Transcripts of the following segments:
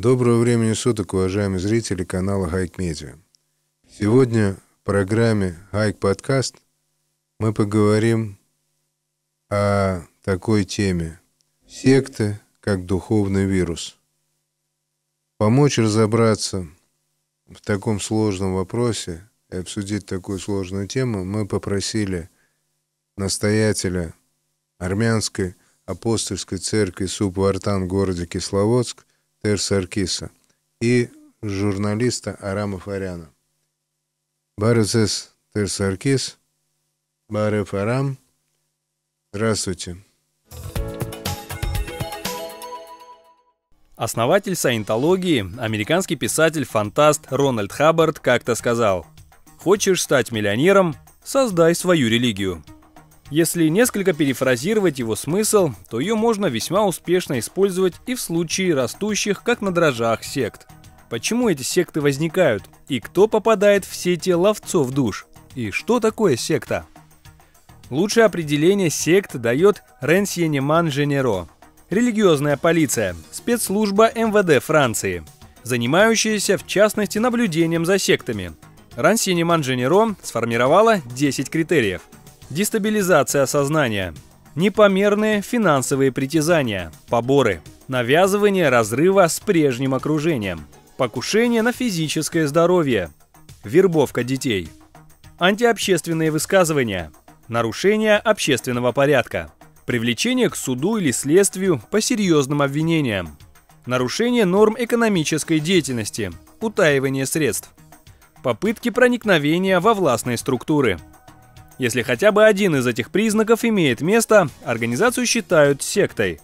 Доброго времени суток, уважаемые зрители канала Хайк Media. Сегодня в программе Хайк Podcast мы поговорим о такой теме – секты как духовный вирус. Помочь разобраться в таком сложном вопросе и обсудить такую сложную тему мы попросили настоятеля армянской апостольской церкви Субвартан в городе Кисловодск Терсаркиса и журналиста Арама Фаряна. Барецес Терсаркис, Баре Фарам. здравствуйте. Основатель саентологии, американский писатель-фантаст Рональд Хаббард как-то сказал, «Хочешь стать миллионером? Создай свою религию». Если несколько перефразировать его смысл, то ее можно весьма успешно использовать и в случае растущих как на дрожжах сект. Почему эти секты возникают? И кто попадает в сети ловцов душ? И что такое секта? Лучшее определение сект дает Ренсьенеман Женеро. Религиозная полиция, спецслужба МВД Франции, занимающаяся в частности наблюдением за сектами. Рансьенеман Женеро сформировала 10 критериев – Дестабилизация сознания. Непомерные финансовые притязания, поборы, навязывание разрыва с прежним окружением, покушение на физическое здоровье, вербовка детей, антиобщественные высказывания, нарушение общественного порядка, привлечение к суду или следствию по серьезным обвинениям, нарушение норм экономической деятельности, утаивание средств, попытки проникновения во властные структуры – если хотя бы один из этих признаков имеет место, организацию считают сектой.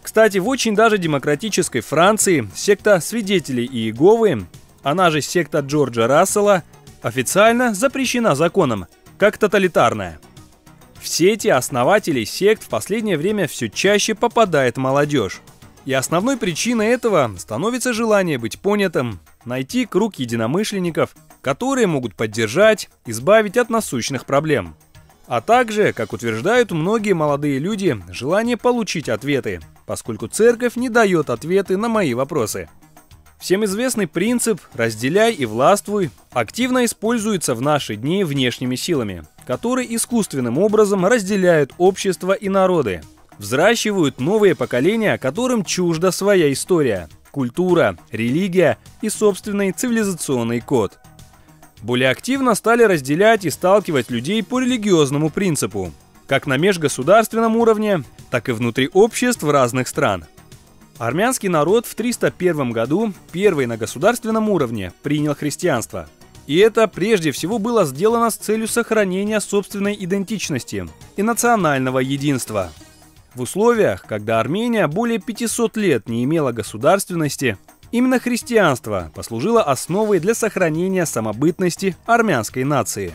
Кстати, в очень даже демократической Франции секта свидетелей Иеговы, она же секта Джорджа Рассела, официально запрещена законом, как тоталитарная. Все эти основателей сект в последнее время все чаще попадает молодежь. И основной причиной этого становится желание быть понятым, найти круг единомышленников, которые могут поддержать, избавить от насущных проблем. А также, как утверждают многие молодые люди, желание получить ответы, поскольку церковь не дает ответы на мои вопросы. Всем известный принцип «разделяй и властвуй» активно используется в наши дни внешними силами, которые искусственным образом разделяют общество и народы, взращивают новые поколения, которым чужда своя история – культура, религия и собственный цивилизационный код. Более активно стали разделять и сталкивать людей по религиозному принципу, как на межгосударственном уровне, так и внутри обществ в разных стран. Армянский народ в 301 году первый на государственном уровне принял христианство. И это прежде всего было сделано с целью сохранения собственной идентичности и национального единства – в условиях, когда Армения более 500 лет не имела государственности, именно христианство послужило основой для сохранения самобытности армянской нации.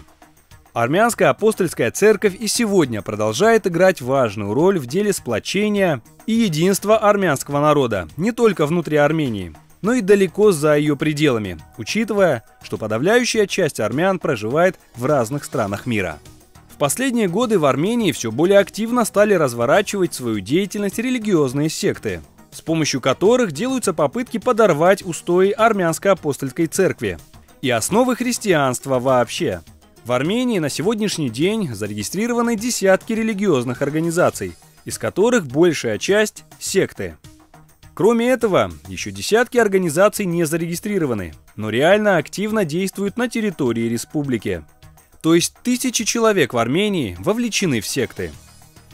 Армянская апостольская церковь и сегодня продолжает играть важную роль в деле сплочения и единства армянского народа не только внутри Армении, но и далеко за ее пределами, учитывая, что подавляющая часть армян проживает в разных странах мира последние годы в Армении все более активно стали разворачивать свою деятельность религиозные секты, с помощью которых делаются попытки подорвать устои армянской апостольской церкви и основы христианства вообще. В Армении на сегодняшний день зарегистрированы десятки религиозных организаций, из которых большая часть – секты. Кроме этого, еще десятки организаций не зарегистрированы, но реально активно действуют на территории республики – то есть тысячи человек в Армении вовлечены в секты.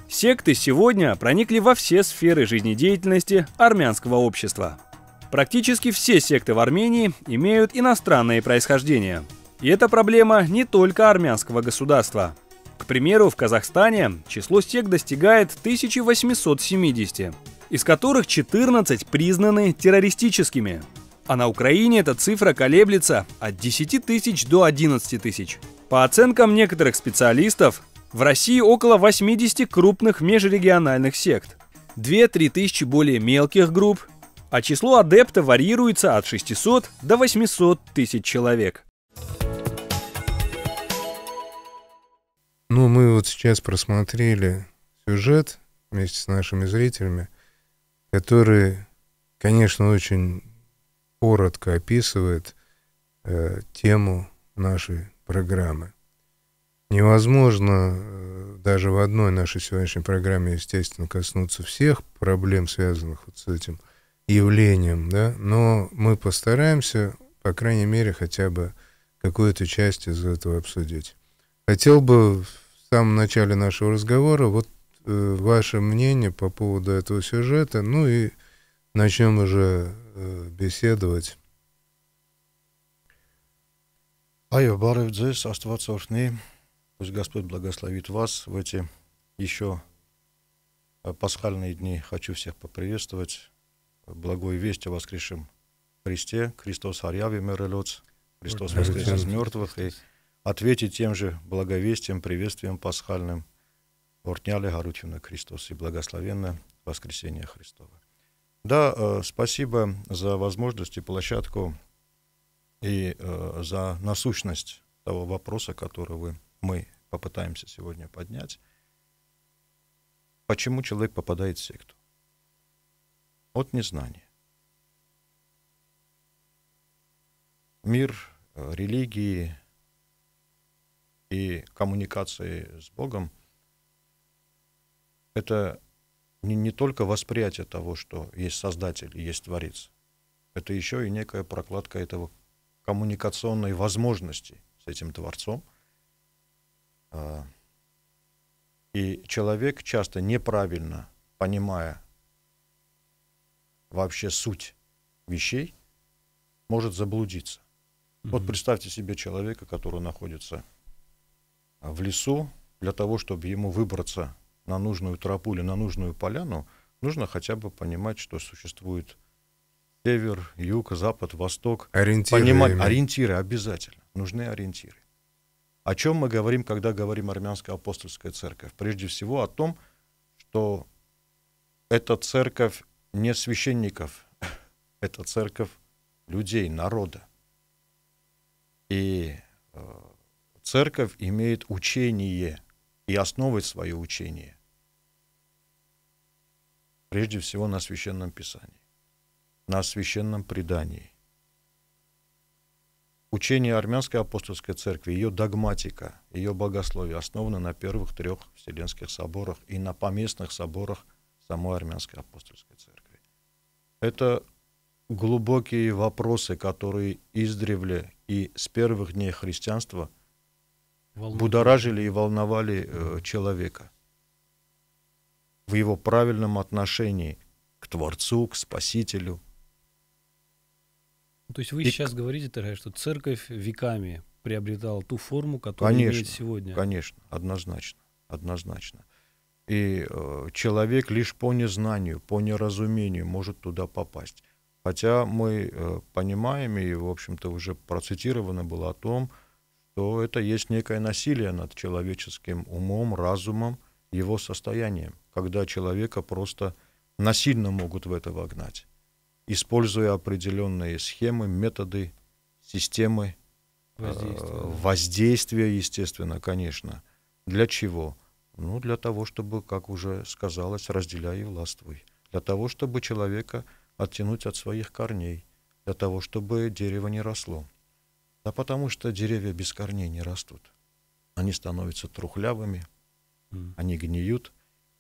Секты сегодня проникли во все сферы жизнедеятельности армянского общества. Практически все секты в Армении имеют иностранное происхождение. И это проблема не только армянского государства. К примеру, в Казахстане число сект достигает 1870, из которых 14 признаны террористическими. А на Украине эта цифра колеблется от 10 тысяч до 11 тысяч. По оценкам некоторых специалистов, в России около 80 крупных межрегиональных сект, 2-3 тысячи более мелких групп, а число адепта варьируется от 600 до 800 тысяч человек. Ну, мы вот сейчас просмотрели сюжет вместе с нашими зрителями, который, конечно, очень коротко описывает э, тему нашей программы. Невозможно э, даже в одной нашей сегодняшней программе, естественно, коснуться всех проблем, связанных вот с этим явлением, да, но мы постараемся, по крайней мере, хотя бы какую-то часть из этого обсудить. Хотел бы в самом начале нашего разговора вот э, ваше мнение по поводу этого сюжета, ну и начнем уже э, беседовать Айо Баров Дзес, Астват Соршны, пусть Господь благословит вас в эти еще э, пасхальные дни. Хочу всех поприветствовать. благой весть о воскресшем Христе. Христос Арьяви Мерелец. Христос воскрес из мертвых. И ответить тем же благовестием, приветствием пасхальным. Ортняли Гарутина Христос и благословенно воскресение Христова. Да, э, спасибо за возможность и площадку и э, за насущность того вопроса, который вы, мы попытаемся сегодня поднять. Почему человек попадает в секту? От незнания. Мир э, религии и коммуникации с Богом — это не, не только восприятие того, что есть Создатель и есть Творец, это еще и некая прокладка этого коммуникационной возможности с этим Творцом. А, и человек часто неправильно понимая вообще суть вещей, может заблудиться. Mm-hmm. Вот представьте себе человека, который находится а, в лесу, для того, чтобы ему выбраться на нужную тропу или на нужную поляну, нужно хотя бы понимать, что существует север, юг, запад, восток. Ориентиры. Понимать, ориентиры обязательно. Нужны ориентиры. О чем мы говорим, когда говорим армянская апостольская церковь? Прежде всего о том, что эта церковь не священников, это церковь людей, народа. И э, церковь имеет учение и основывает свое учение. Прежде всего на священном писании на священном предании. Учение Армянской апостольской церкви, ее догматика, ее богословие основано на первых трех Вселенских соборах и на поместных соборах самой Армянской апостольской церкви. Это глубокие вопросы, которые издревле и с первых дней христианства Волнует. будоражили и волновали э, человека в его правильном отношении к Творцу, к Спасителю, ну, то есть вы и... сейчас говорите, дорогая, что церковь веками приобретала ту форму, которую конечно, имеет сегодня. Конечно, однозначно, однозначно. И э, человек лишь по незнанию, по неразумению может туда попасть. Хотя мы э, понимаем, и, в общем-то, уже процитировано было о том, что это есть некое насилие над человеческим умом, разумом, его состоянием, когда человека просто насильно могут в это вогнать используя определенные схемы, методы, системы э, воздействия, э, воздействия естественно, конечно. Для чего? Ну, для того, чтобы, как уже сказалось, разделяй и властвуй. Для того, чтобы человека оттянуть от своих корней, для того, чтобы дерево не росло. Да потому что деревья без корней не растут. Они становятся трухлявыми, mm. они гниют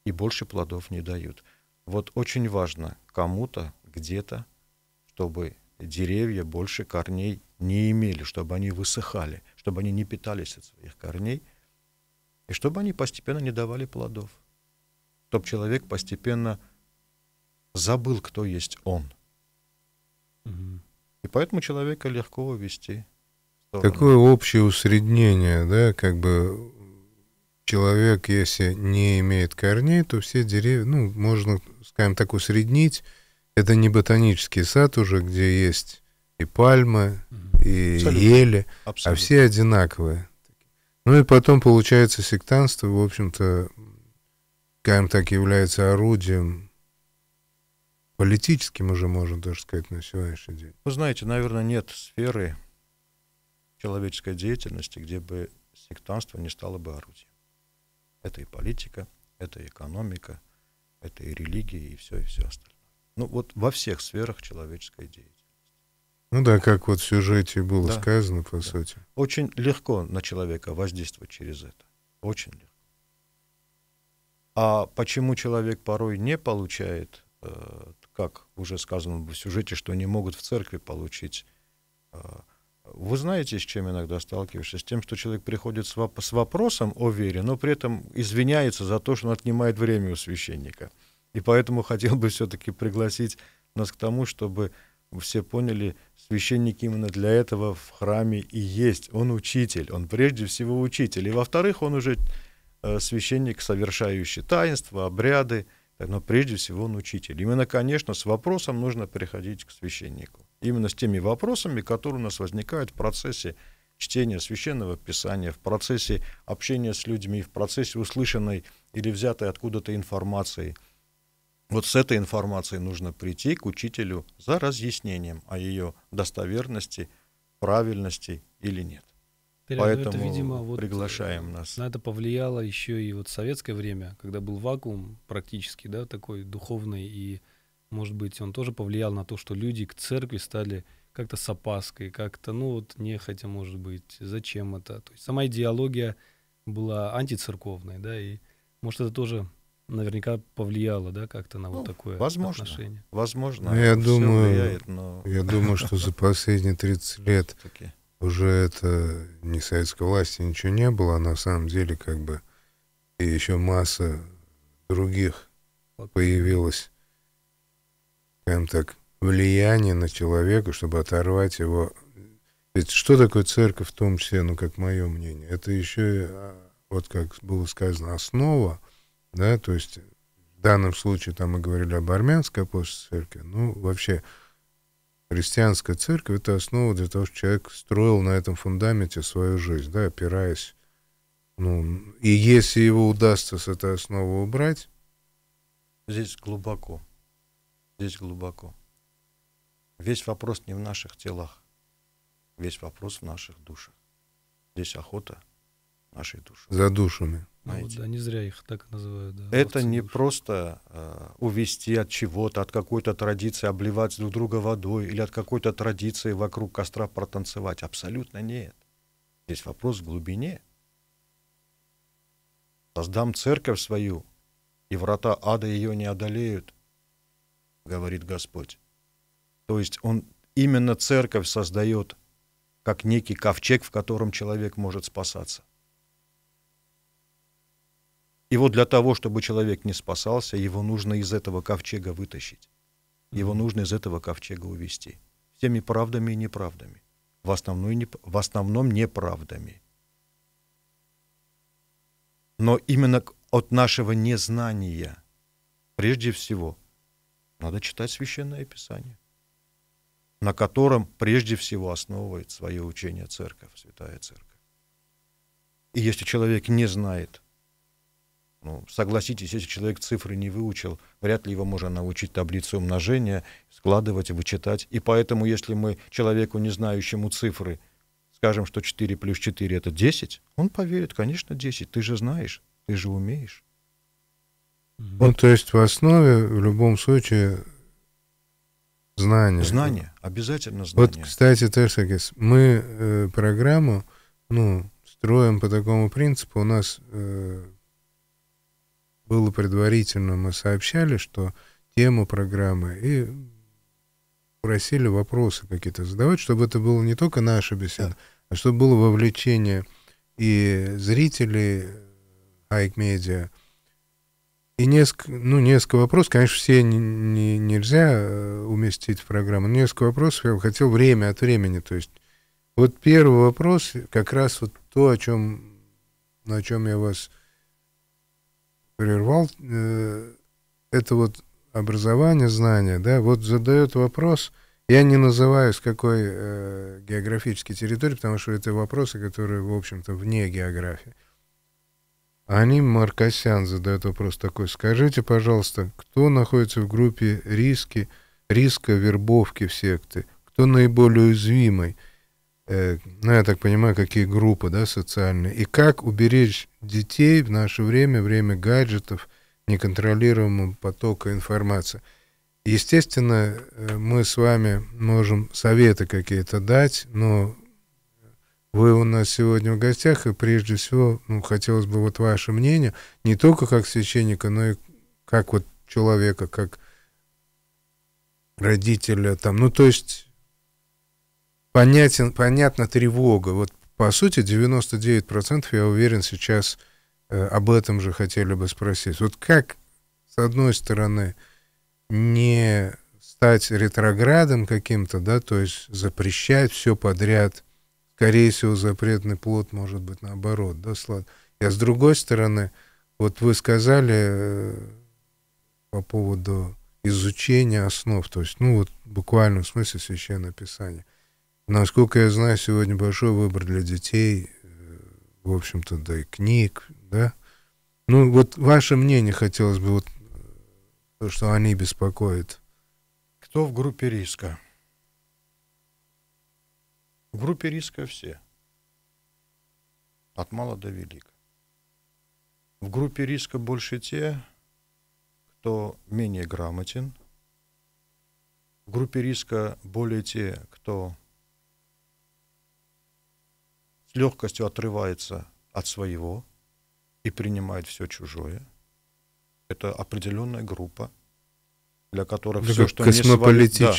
и больше плодов не дают. Вот очень важно кому-то где-то, чтобы деревья больше корней не имели, чтобы они высыхали, чтобы они не питались от своих корней, и чтобы они постепенно не давали плодов. чтобы человек постепенно забыл, кто есть он. Угу. И поэтому человека легко увести. Такое общее усреднение, да, как бы человек, если не имеет корней, то все деревья, ну, можно, скажем так, усреднить это не ботанический сад уже, где есть и пальмы, и Абсолютно. ели, а Абсолютно. а все одинаковые. Ну и потом получается сектанство, в общем-то, скажем так, является орудием политическим уже, можно даже сказать, на сегодняшний день. Вы ну, знаете, наверное, нет сферы человеческой деятельности, где бы сектанство не стало бы орудием. Это и политика, это и экономика, это и религия, и все, и все остальное. Ну вот во всех сферах человеческой деятельности. Ну да, как вот в сюжете было да. сказано, по да. сути. Очень легко на человека воздействовать через это. Очень легко. А почему человек порой не получает, э, как уже сказано в сюжете, что не могут в церкви получить э, вы знаете, с чем иногда сталкиваешься? С тем, что человек приходит с, вопросом о вере, но при этом извиняется за то, что он отнимает время у священника. И поэтому хотел бы все-таки пригласить нас к тому, чтобы все поняли, священник именно для этого в храме и есть. Он учитель, он прежде всего учитель. И во-вторых, он уже э, священник, совершающий таинства, обряды, но прежде всего он учитель. Именно, конечно, с вопросом нужно приходить к священнику. Именно с теми вопросами, которые у нас возникают в процессе чтения священного писания, в процессе общения с людьми, в процессе услышанной или взятой откуда-то информации – вот с этой информацией нужно прийти к учителю за разъяснением о ее достоверности, правильности или нет. Ты Поэтому это, видимо, вот приглашаем э, нас. На это повлияло еще и вот советское время, когда был вакуум практически, да, такой духовный, и, может быть, он тоже повлиял на то, что люди к церкви стали как-то с опаской, как-то, ну вот нехотя, может быть, зачем это. То есть сама идеология была антицерковной, да, и, может, это тоже наверняка повлияло, да, как-то на вот ну, такое возможно, отношение. Возможно. Ну, я думаю, влияет, но... я думаю, что за последние 30 лет уже это не советской власти ничего не было, а на самом деле как бы и еще масса других появилось, прям так, влияние на человека, чтобы оторвать его. Ведь что такое церковь в том числе, ну, как мое мнение? Это еще, а, вот как было сказано, основа, да, то есть в данном случае там мы говорили об армянской апостольской церкви, ну, вообще христианская церковь — это основа для того, чтобы человек строил на этом фундаменте свою жизнь, да, опираясь, ну, и если его удастся с этой основы убрать... Здесь глубоко, здесь глубоко. Весь вопрос не в наших телах, весь вопрос в наших душах. Здесь охота нашей души. За душами. Ну, вот, да, не зря их так называют. Да, это не душ. просто э, увести от чего-то, от какой-то традиции обливать друг друга водой или от какой-то традиции вокруг костра протанцевать. Абсолютно нет. Здесь вопрос в глубине. Создам церковь свою, и врата ада ее не одолеют, говорит Господь. То есть Он именно церковь создает как некий ковчег, в котором человек может спасаться. И вот для того, чтобы человек не спасался, его нужно из этого ковчега вытащить. Его нужно из этого ковчега увести. Всеми правдами и неправдами. В, основном не, в основном неправдами. Но именно от нашего незнания, прежде всего, надо читать Священное Писание, на котором прежде всего основывает свое учение Церковь, Святая Церковь. И если человек не знает – ну, согласитесь, если человек цифры не выучил, вряд ли его можно научить таблицу умножения, складывать, вычитать. И поэтому, если мы человеку, не знающему цифры, скажем, что 4 плюс 4 — это 10, он поверит, конечно, 10. Ты же знаешь, ты же умеешь. Ну, то есть в основе в любом случае знания. Знания, обязательно знания. Вот, кстати, Терсакис, мы э, программу, ну, строим по такому принципу. У нас э, было предварительно, мы сообщали, что тему программы, и просили вопросы какие-то задавать, чтобы это было не только наша беседа, да. а чтобы было вовлечение и зрителей Айк-медиа, и несколько, ну, несколько вопросов, конечно, все не, не, нельзя э, уместить в программу, но несколько вопросов я бы хотел время от времени. То есть вот первый вопрос, как раз вот то, о чем, на чем я вас прервал э, это вот образование, знание, да, вот задает вопрос, я не называю с какой э, географической территории, потому что это вопросы, которые, в общем-то, вне географии. Они Маркосян задает вопрос такой, скажите, пожалуйста, кто находится в группе риски, риска вербовки в секты, кто наиболее уязвимый, Э, ну, я так понимаю, какие группы, да, социальные, и как уберечь детей в наше время, время гаджетов, неконтролируемого потока информации. Естественно, э, мы с вами можем советы какие-то дать, но вы у нас сегодня в гостях, и прежде всего, ну, хотелось бы вот ваше мнение, не только как священника, но и как вот человека, как родителя, там, ну, то есть понятен, понятна тревога. Вот, по сути, 99%, я уверен, сейчас э, об этом же хотели бы спросить. Вот как, с одной стороны, не стать ретроградом каким-то, да, то есть запрещать все подряд, скорее всего, запретный плод может быть наоборот, да, Слад? А с другой стороны, вот вы сказали э, по поводу изучения основ, то есть, ну, вот буквально в смысле священного писания Насколько я знаю, сегодня большой выбор для детей, э, в общем-то, да и книг, да. Ну, вот ваше мнение хотелось бы, вот, э, то, что они беспокоят. Кто в группе риска? В группе риска все. От мала до велика. В группе риска больше те, кто менее грамотен. В группе риска более те, кто легкостью отрывается от своего и принимает все чужое. Это определенная группа, для которых все, что не свое, да,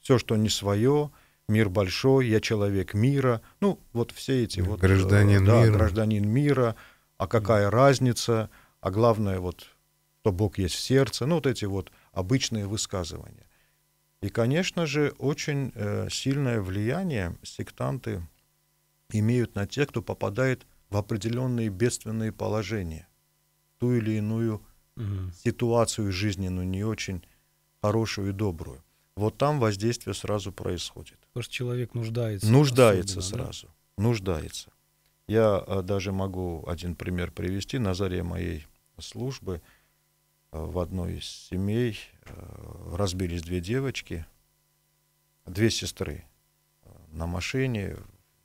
все, что не свое, мир большой, я человек мира, ну вот все эти вот э, гражданин да, мира, гражданин мира, а какая разница, а главное вот что Бог есть в сердце, ну вот эти вот обычные высказывания. И, конечно же, очень э, сильное влияние сектанты имеют на тех, кто попадает в определенные бедственные положения, ту или иную угу. ситуацию жизненную, не очень хорошую и добрую. Вот там воздействие сразу происходит. Потому что человек нуждается. Нуждается сразу. Да? Нуждается. Я а, даже могу один пример привести. На заре моей службы а, в одной из семей а, разбились две девочки, две сестры на машине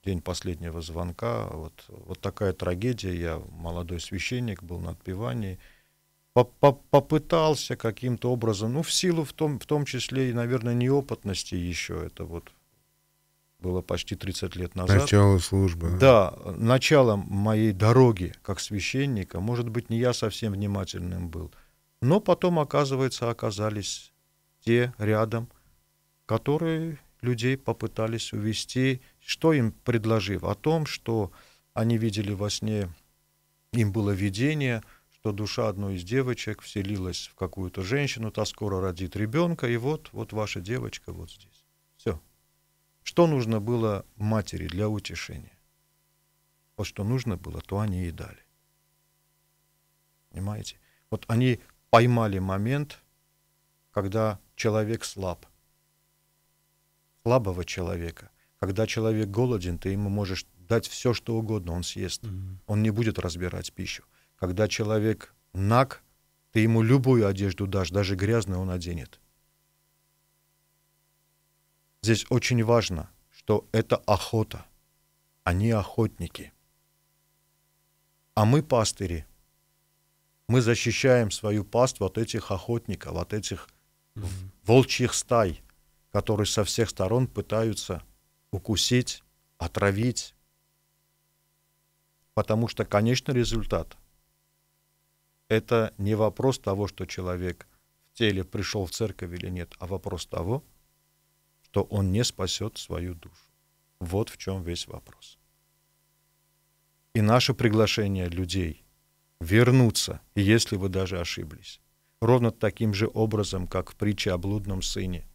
день последнего звонка. Вот, вот такая трагедия. Я молодой священник, был на отпевании. Попытался каким-то образом, ну, в силу в том, в том числе и, наверное, неопытности еще, это вот было почти 30 лет назад. Начало службы. Да, начало моей дороги как священника, может быть, не я совсем внимательным был, но потом, оказывается, оказались те рядом, которые людей попытались увести что им предложив? О том, что они видели во сне, им было видение, что душа одной из девочек вселилась в какую-то женщину, та скоро родит ребенка, и вот, вот ваша девочка вот здесь. Все. Что нужно было матери для утешения? Вот что нужно было, то они и дали. Понимаете? Вот они поймали момент, когда человек слаб. Слабого человека когда человек голоден, ты ему можешь дать все, что угодно, он съест. Mm-hmm. Он не будет разбирать пищу. Когда человек наг, ты ему любую одежду дашь, даже грязную он оденет. Здесь очень важно, что это охота. а не охотники. А мы пастыри. Мы защищаем свою паству от этих охотников, от этих mm-hmm. волчьих стай, которые со всех сторон пытаются укусить, отравить. Потому что конечный результат – это не вопрос того, что человек в теле пришел в церковь или нет, а вопрос того, что он не спасет свою душу. Вот в чем весь вопрос. И наше приглашение людей вернуться, если вы даже ошиблись, ровно таким же образом, как в притче о блудном сыне,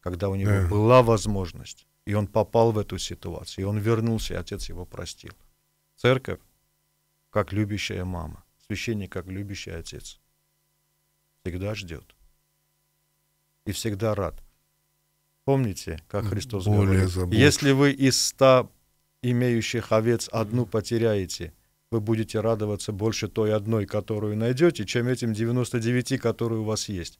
когда у него была возможность и он попал в эту ситуацию, и он вернулся, и отец его простил. Церковь, как любящая мама, священник, как любящий отец, всегда ждет и всегда рад. Помните, как Христос Более говорил, забот. если вы из ста имеющих овец одну потеряете, вы будете радоваться больше той одной, которую найдете, чем этим 99, которые у вас есть.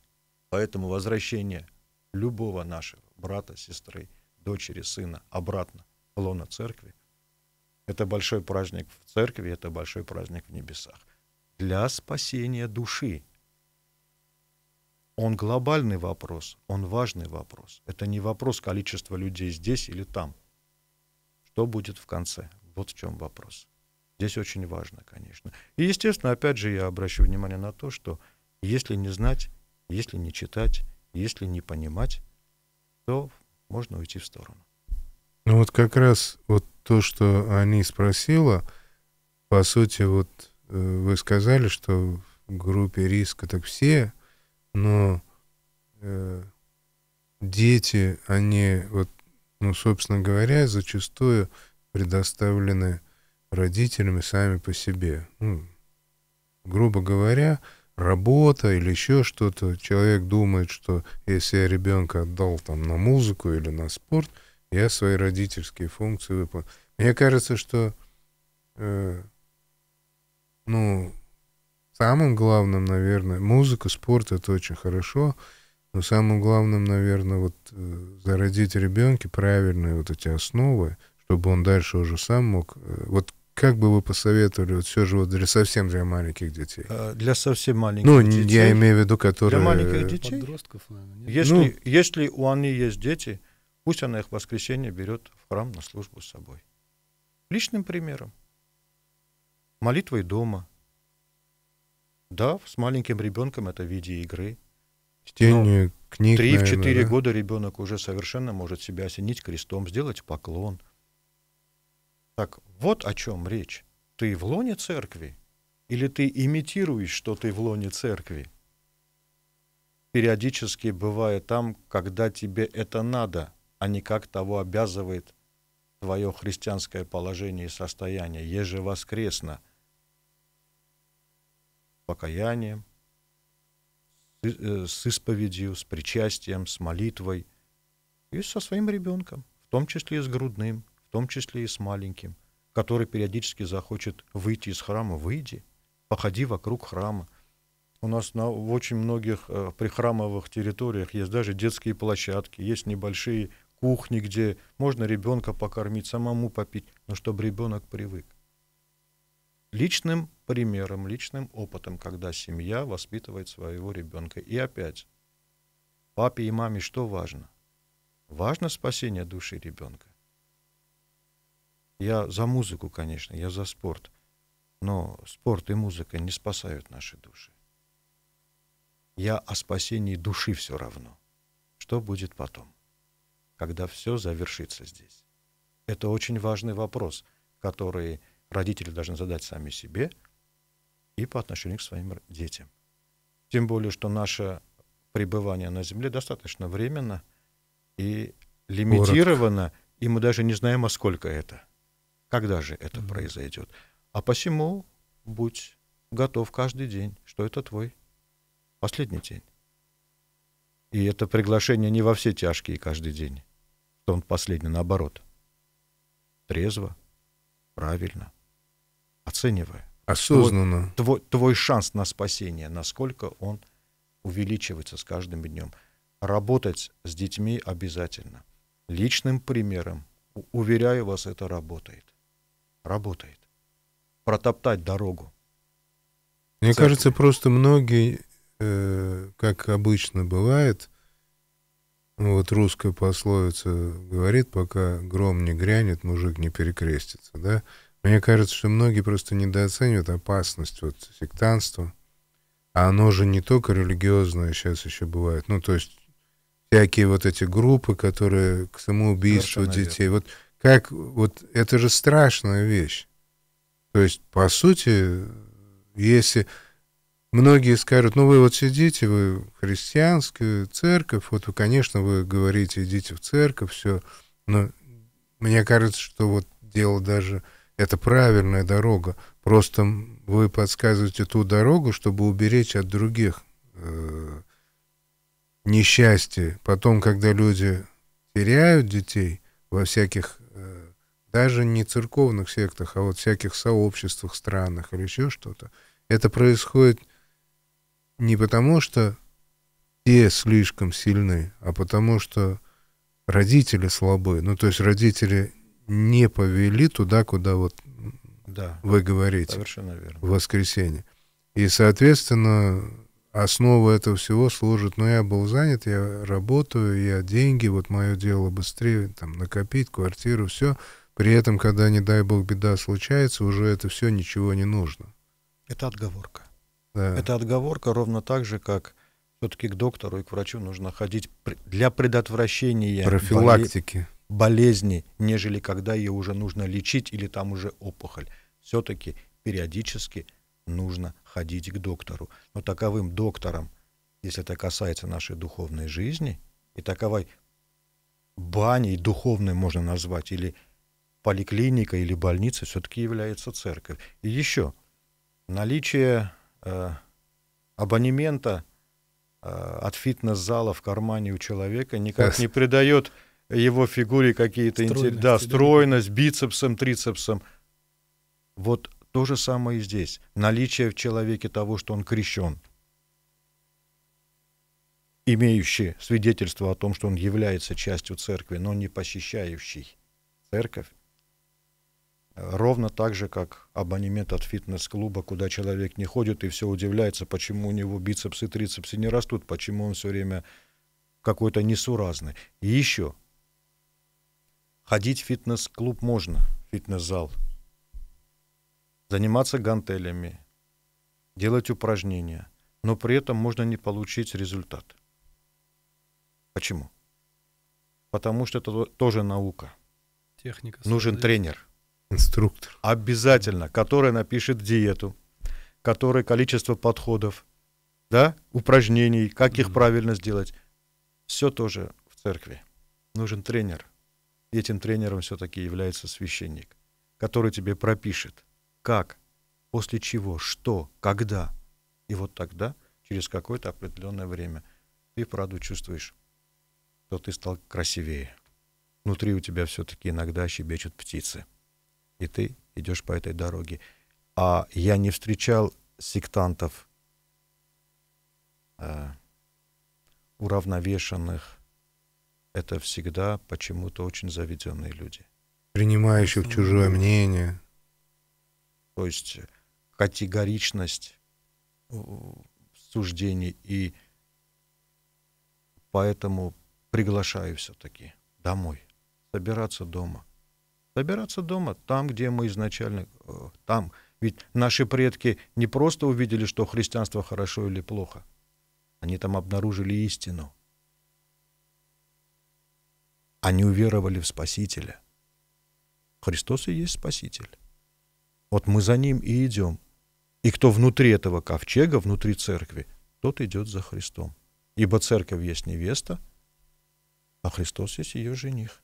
Поэтому возвращение любого нашего брата, сестры – дочери, сына обратно в лоно церкви, это большой праздник в церкви, это большой праздник в небесах. Для спасения души. Он глобальный вопрос, он важный вопрос. Это не вопрос количества людей здесь или там. Что будет в конце? Вот в чем вопрос. Здесь очень важно, конечно. И, естественно, опять же, я обращу внимание на то, что если не знать, если не читать, если не понимать, то можно уйти в сторону. Ну вот как раз вот то, что они спросила, по сути, вот э, вы сказали, что в группе риска так все, но э, дети, они вот, ну, собственно говоря, зачастую предоставлены родителями сами по себе. Ну, грубо говоря, э, работа или еще что-то. Человек думает, что если я ребенка отдал там на музыку или на спорт, я свои родительские функции выполнил. Мне кажется, что э, ну, самым главным, наверное, музыка, спорт это очень хорошо, но самым главным, наверное, вот э, зародить ребенке правильные вот эти основы, чтобы он дальше уже сам мог. Э, вот как бы вы посоветовали вот все же вот для совсем для маленьких детей? А, для совсем маленьких ну, детей. Ну, я имею в виду, которые... Для маленьких детей? Подростков, наверное. Если, ну, если у Анны есть дети, пусть она их в воскресенье берет в храм на службу с собой. Личным примером. Молитвой дома. Да, с маленьким ребенком это в виде игры. Чтение ну, книг, Три в четыре да? года ребенок уже совершенно может себя осенить крестом, сделать поклон – так вот о чем речь. Ты в лоне церкви или ты имитируешь, что ты в лоне церкви? Периодически бывая там, когда тебе это надо, а не как того обязывает твое христианское положение и состояние, ежевоскресно, с покаянием, э, с исповедью, с причастием, с молитвой и со своим ребенком, в том числе и с грудным в том числе и с маленьким, который периодически захочет выйти из храма, выйди, походи вокруг храма. У нас на, в очень многих э, прихрамовых территориях есть даже детские площадки, есть небольшие кухни, где можно ребенка покормить, самому попить, но чтобы ребенок привык. Личным примером, личным опытом, когда семья воспитывает своего ребенка. И опять, папе и маме что важно? Важно спасение души ребенка. Я за музыку, конечно, я за спорт. Но спорт и музыка не спасают наши души. Я о спасении души все равно. Что будет потом, когда все завершится здесь? Это очень важный вопрос, который родители должны задать сами себе и по отношению к своим детям. Тем более, что наше пребывание на Земле достаточно временно и лимитировано, Коротко. и мы даже не знаем, а сколько это. Когда же это произойдет? А посему будь готов каждый день, что это твой последний день. И это приглашение не во все тяжкие каждый день, что он последний, наоборот. Трезво, правильно, оценивая. Осознанно. Твой, твой, твой шанс на спасение, насколько он увеличивается с каждым днем. Работать с детьми обязательно. Личным примером, уверяю вас, это работает работает. Протоптать дорогу. Мне Церковь. кажется, просто многие, э, как обычно бывает, вот русская пословица говорит, пока гром не грянет, мужик не перекрестится, да? Мне кажется, что многие просто недооценивают опасность вот сектанства. А оно же не только религиозное сейчас еще бывает. Ну, то есть всякие вот эти группы, которые к самоубийству детей. Вот как вот это же страшная вещь. То есть, по сути, если многие скажут, ну вы вот сидите, вы христианская церковь, вот вы, конечно, вы говорите, идите в церковь, все, но мне кажется, что вот дело даже, это правильная дорога, просто вы подсказываете ту дорогу, чтобы уберечь от других э, несчастья. Потом, когда люди теряют детей во всяких даже не церковных сектах, а вот всяких сообществах, странах или еще что-то, это происходит не потому, что те слишком сильны, а потому что родители слабы. Ну, то есть родители не повели туда, куда вот да, вы говорите. Совершенно верно. В воскресенье. И, соответственно, основа этого всего служит, ну, я был занят, я работаю, я деньги, вот мое дело быстрее, там, накопить квартиру, все – при этом, когда, не дай бог, беда случается, уже это все ничего не нужно. Это отговорка. Да. Это отговорка ровно так же, как все-таки к доктору и к врачу нужно ходить для предотвращения профилактики болезни, нежели когда ее уже нужно лечить или там уже опухоль. Все-таки периодически нужно ходить к доктору. Но таковым доктором, если это касается нашей духовной жизни, и таковой баней духовной можно назвать, или поликлиника или больница все-таки является церковь. И еще, наличие э, абонемента э, от фитнес-зала в кармане у человека никак не придает его фигуре какие-то интересы да, стройность, бицепсом, трицепсом. Вот то же самое и здесь. Наличие в человеке того, что он крещен, имеющий свидетельство о том, что он является частью церкви, но не посещающий церковь, Ровно так же, как абонемент от фитнес-клуба, куда человек не ходит и все удивляется, почему у него бицепсы и трицепсы не растут, почему он все время какой-то несуразный. И еще, ходить в фитнес-клуб можно, фитнес-зал, заниматься гантелями, делать упражнения, но при этом можно не получить результат. Почему? Потому что это тоже наука. Техника. Нужен создает. тренер. Инструктор. Обязательно, который напишет диету, который количество подходов, да, упражнений, как их правильно сделать. Все тоже в церкви. Нужен тренер. И этим тренером все-таки является священник, который тебе пропишет, как, после чего, что, когда. И вот тогда, через какое-то определенное время, ты, правду, чувствуешь, что ты стал красивее. Внутри у тебя все-таки иногда щебечут птицы и ты идешь по этой дороге. А я не встречал сектантов, э, уравновешенных. Это всегда почему-то очень заведенные люди. Принимающих чужое ну, мнение. То есть категоричность суждений. И поэтому приглашаю все-таки домой. Собираться дома. Собираться дома, там, где мы изначально, э, там. Ведь наши предки не просто увидели, что христианство хорошо или плохо. Они там обнаружили истину. Они уверовали в Спасителя. Христос и есть Спаситель. Вот мы за Ним и идем. И кто внутри этого ковчега, внутри церкви, тот идет за Христом. Ибо церковь есть невеста, а Христос есть ее жених.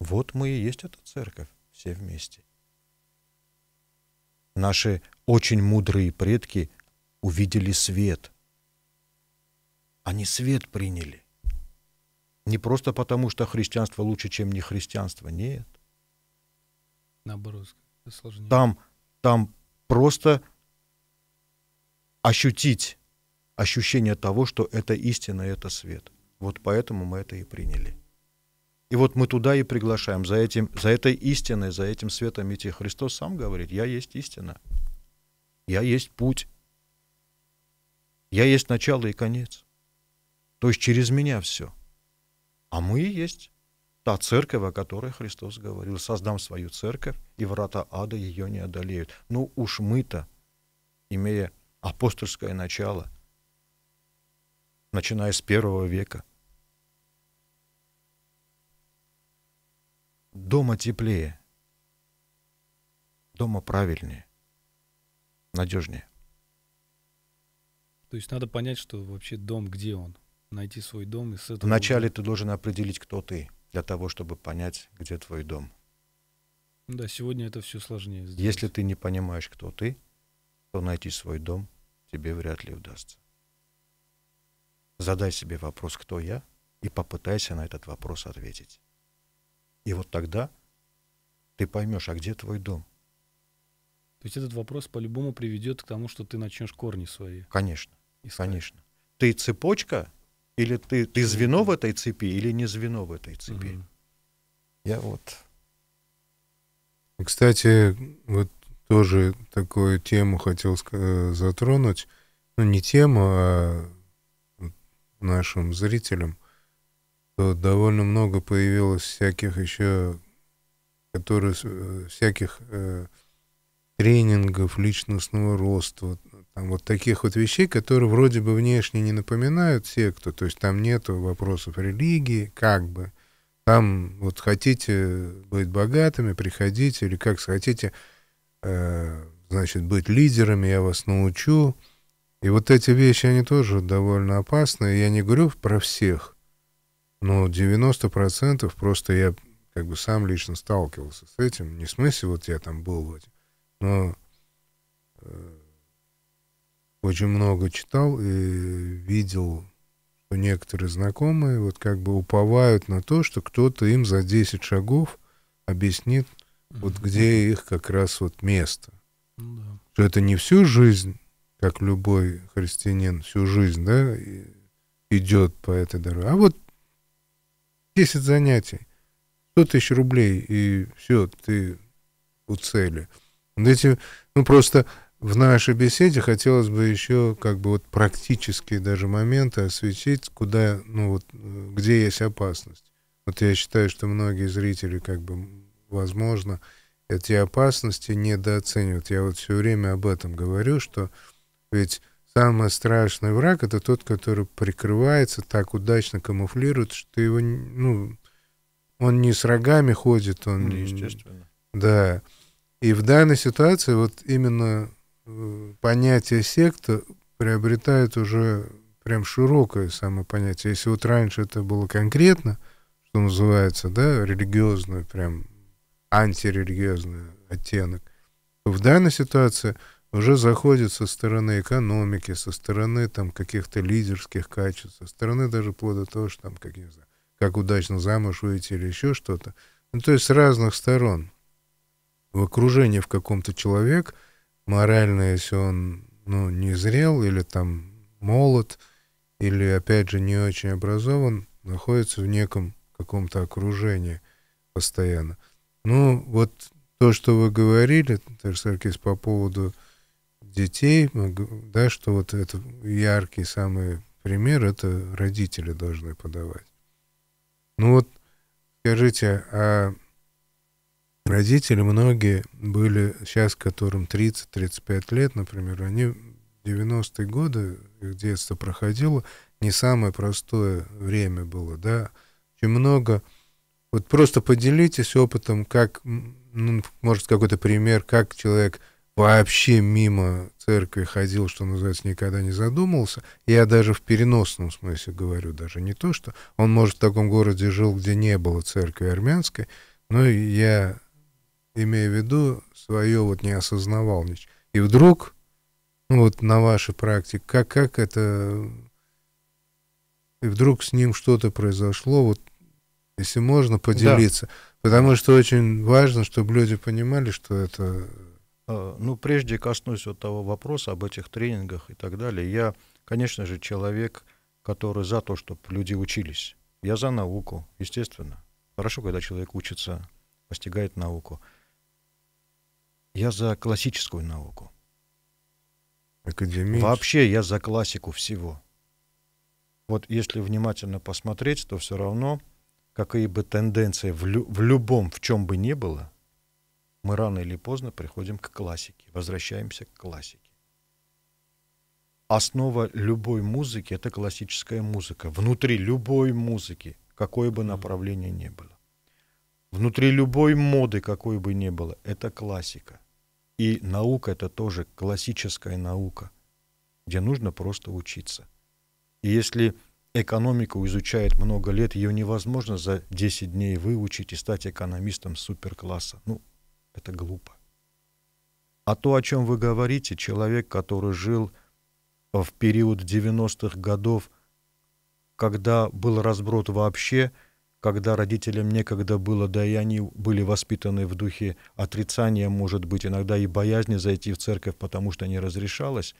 Вот мы и есть эта церковь, все вместе. Наши очень мудрые предки увидели свет. Они свет приняли. Не просто потому, что христианство лучше, чем не христианство. Нет. Наоборот, сложнее. Там, там просто ощутить ощущение того, что это истина, это свет. Вот поэтому мы это и приняли. И вот мы туда и приглашаем, за, этим, за этой истиной, за этим светом идти. Христос сам говорит, я есть истина, я есть путь, я есть начало и конец. То есть через меня все. А мы и есть та церковь, о которой Христос говорил. Создам свою церковь, и врата ада ее не одолеют. Ну уж мы-то, имея апостольское начало, начиная с первого века, Дома теплее. Дома правильнее. Надежнее. То есть надо понять, что вообще дом, где он. Найти свой дом и с этого... Вначале ты должен определить, кто ты, для того, чтобы понять, где твой дом. Ну да, сегодня это все сложнее. Сделать. Если ты не понимаешь, кто ты, то найти свой дом тебе вряд ли удастся. Задай себе вопрос, кто я, и попытайся на этот вопрос ответить. И вот тогда ты поймешь, а где твой дом? То есть этот вопрос по-любому приведет к тому, что ты начнешь корни свои. Конечно. Искать. Конечно. Ты цепочка, или ты, ты звено в этой цепи, или не звено в этой цепи. Угу. Я вот. Кстати, вот тоже такую тему хотел э, затронуть. Ну, не тему, а нашим зрителям – что довольно много появилось всяких еще, которые, э, всяких э, тренингов личностного роста, там вот таких вот вещей, которые вроде бы внешне не напоминают секту, то есть там нет вопросов религии, как бы, там вот хотите быть богатыми, приходите, или как хотите, э, значит, быть лидерами, я вас научу. И вот эти вещи, они тоже довольно опасны. Я не говорю про всех, но 90% просто я как бы сам лично сталкивался с этим. Не в смысле, вот я там был в этом, но э, очень много читал и видел, что некоторые знакомые вот как бы уповают на то, что кто-то им за 10 шагов объяснит, вот где их как раз вот место. mm Что это не всю жизнь, как любой христианин всю жизнь, да, идет по этой дороге, а вот 10 занятий, 100 тысяч рублей, и все, ты у цели. эти, ну, просто в нашей беседе хотелось бы еще как бы вот практические даже моменты осветить, куда, ну вот, где есть опасность. Вот я считаю, что многие зрители как бы, возможно, эти опасности недооценивают. Я вот все время об этом говорю, что ведь Самый страшный враг — это тот, который прикрывается, так удачно камуфлирует, что его, ну, он не с рогами ходит, он... Ну, естественно. Да. И в данной ситуации вот именно э, понятие секта приобретает уже прям широкое самое понятие. Если вот раньше это было конкретно, что называется, да, религиозный прям антирелигиозный оттенок, то в данной ситуации — уже заходит со стороны экономики, со стороны там каких-то лидерских качеств, со стороны даже плода того, что там, как, не знаю, как удачно замуж выйти или еще что-то. Ну, то есть с разных сторон. В окружении в каком-то человек, морально, если он ну, не зрел или там молод, или, опять же, не очень образован, находится в неком каком-то окружении постоянно. Ну, вот то, что вы говорили, Тарасаркис, по поводу детей, да, что вот это яркий самый пример, это родители должны подавать. Ну вот, скажите, а родители многие были, сейчас которым 30-35 лет, например, они 90-е годы, их детство проходило, не самое простое время было, да, очень много... Вот просто поделитесь опытом, как, ну, может, какой-то пример, как человек вообще мимо церкви ходил, что называется, никогда не задумывался. Я даже в переносном смысле говорю, даже не то, что он, может, в таком городе жил, где не было церкви армянской, но я, имею в виду, свое вот не осознавал И вдруг, ну вот на вашей практике, как, как это... И вдруг с ним что-то произошло, вот если можно поделиться. Да. Потому что очень важно, чтобы люди понимали, что это Э, ну, прежде коснусь вот того вопроса об этих тренингах и так далее. Я, конечно же, человек, который за то, чтобы люди учились. Я за науку, естественно. Хорошо, когда человек учится, постигает науку. Я за классическую науку. Академич. Вообще я за классику всего. Вот если внимательно посмотреть, то все равно какие бы тенденции в, лю- в любом, в чем бы ни было – мы рано или поздно приходим к классике, возвращаемся к классике. Основа любой музыки — это классическая музыка. Внутри любой музыки, какое бы направление ни было. Внутри любой моды, какой бы ни было, это классика. И наука — это тоже классическая наука, где нужно просто учиться. И если экономику изучает много лет, ее невозможно за 10 дней выучить и стать экономистом суперкласса. Ну, это глупо. А то, о чем вы говорите, человек, который жил в период 90-х годов, когда был разброд вообще, когда родителям некогда было, да и они были воспитаны в духе отрицания, может быть, иногда и боязни зайти в церковь, потому что не разрешалось,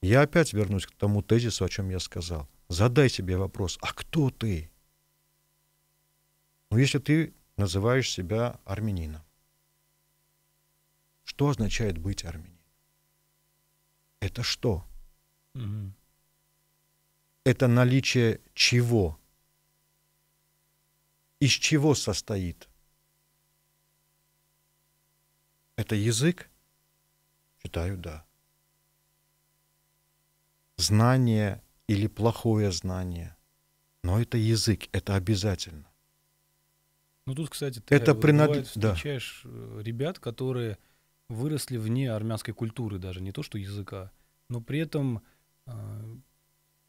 я опять вернусь к тому тезису, о чем я сказал. Задай себе вопрос, а кто ты? Ну, если ты называешь себя армянином, что означает быть армянином? Это что? Угу. Это наличие чего? Из чего состоит? Это язык? Читаю, да. Знание или плохое знание. Но это язык, это обязательно. Ну тут, кстати, ты это принад... бывает, встречаешь да. Э, ребят, которые выросли вне армянской культуры даже, не то что языка, но при этом а,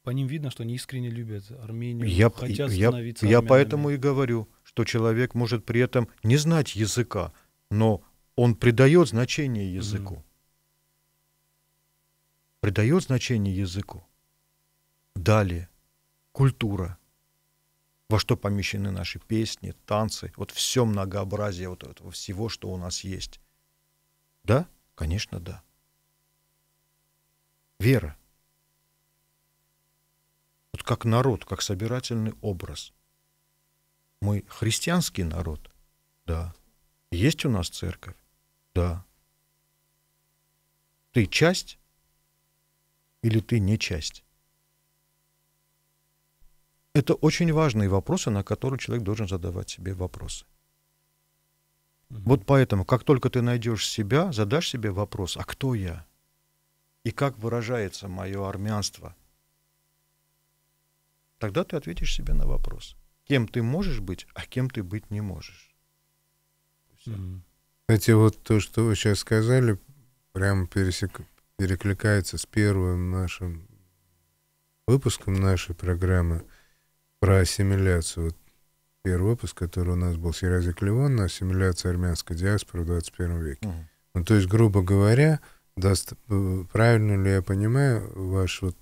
по ним видно, что они искренне любят Армению, я, хотят становиться Я армянами. поэтому и говорю, что человек может при этом не знать языка, но он придает значение языку. Mm. Придает значение языку. Далее. Культура. Во что помещены наши песни, танцы, вот все многообразие вот этого всего, что у нас есть. Да, конечно, да. Вера. Вот как народ, как собирательный образ. Мы христианский народ? Да. Есть у нас церковь? Да. Ты часть или ты не часть? Это очень важные вопросы, на которые человек должен задавать себе вопросы. Вот поэтому, как только ты найдешь себя, задашь себе вопрос, а кто я? И как выражается мое армянство? Тогда ты ответишь себе на вопрос, кем ты можешь быть, а кем ты быть не можешь. Угу. Кстати, вот то, что вы сейчас сказали, прямо пересек... перекликается с первым нашим выпуском нашей программы про ассимиляцию. Вот первый выпуск, который у нас был с Ерази на ассимиляции армянской диаспоры в 21 веке. Угу. Ну, то есть, грубо говоря, даст, э, правильно ли я понимаю ваш вот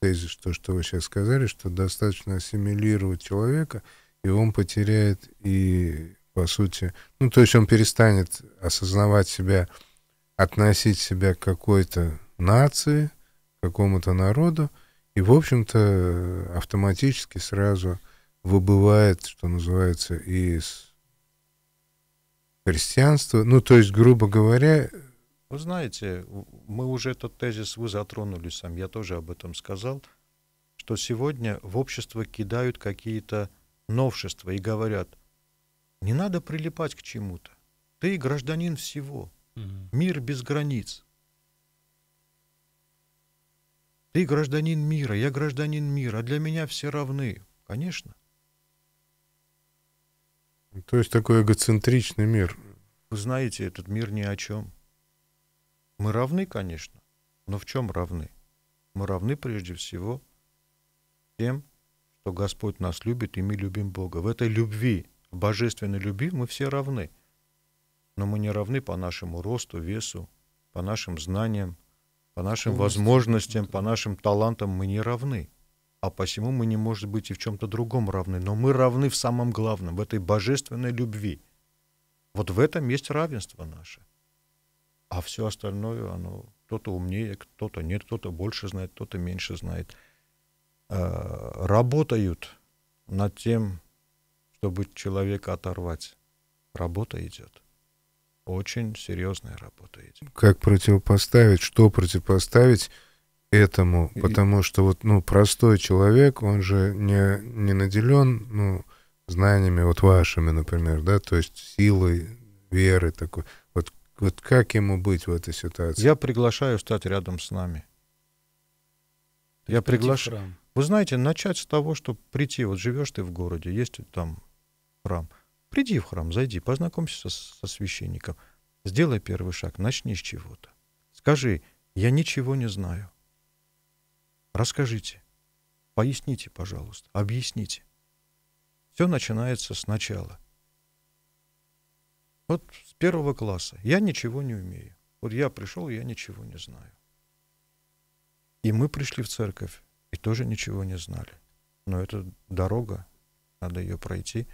тезис, что, что вы сейчас сказали, что достаточно ассимилировать человека, и он потеряет и, по сути, ну, то есть он перестанет осознавать себя, относить себя к какой-то нации, какому-то народу, и, в общем-то, автоматически сразу выбывает, что называется, из христианства. Ну, то есть, грубо говоря... Вы знаете, мы уже этот тезис, вы затронули сам, я тоже об этом сказал, что сегодня в общество кидают какие-то новшества и говорят, не надо прилипать к чему-то. Ты гражданин всего. Мир без границ. Ты гражданин мира, я гражданин мира, а для меня все равны. Конечно. То есть такой эгоцентричный мир. Вы знаете, этот мир ни о чем. Мы равны, конечно, но в чем равны? Мы равны прежде всего тем, что Господь нас любит, и мы любим Бога. В этой любви, в божественной любви мы все равны. Но мы не равны по нашему росту, весу, по нашим знаниям, по нашим возможностям, по нашим талантам мы не равны а почему мы не может быть и в чем-то другом равны? Но мы равны в самом главном, в этой божественной любви. Вот в этом есть равенство наше. А все остальное, оно кто-то умнее, кто-то нет, кто-то больше знает, кто-то меньше знает. А, работают над тем, чтобы человека оторвать. Работа идет. Очень серьезная работа идет. Как противопоставить, что противопоставить этому, потому что вот, ну, простой человек, он же не, не наделен, ну, знаниями вот вашими, например, да, то есть силой, веры такой. Вот, вот как ему быть в этой ситуации? Я приглашаю стать рядом с нами. Я приглашаю. Вы знаете, начать с того, что прийти, вот живешь ты в городе, есть там храм. Приди в храм, зайди, познакомься со, со священником. Сделай первый шаг, начни с чего-то. Скажи, я ничего не знаю. Расскажите, поясните, пожалуйста, объясните. Все начинается сначала. Вот с первого класса я ничего не умею. Вот я пришел, я ничего не знаю. И мы пришли в церковь и тоже ничего не знали. Но это дорога, надо ее пройти.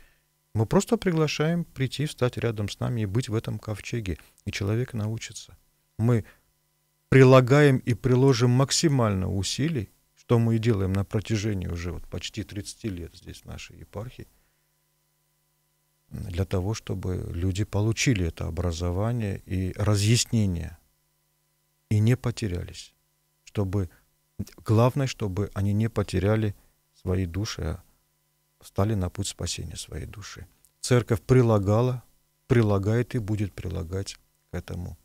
Мы просто приглашаем прийти, встать рядом с нами и быть в этом ковчеге. И человек научится. Мы прилагаем и приложим максимально усилий, что мы и делаем на протяжении уже вот почти 30 лет здесь в нашей епархии, для того, чтобы люди получили это образование и разъяснение, и не потерялись. Чтобы, главное, чтобы они не потеряли свои души, а стали на путь спасения своей души. Церковь прилагала, прилагает и будет прилагать к этому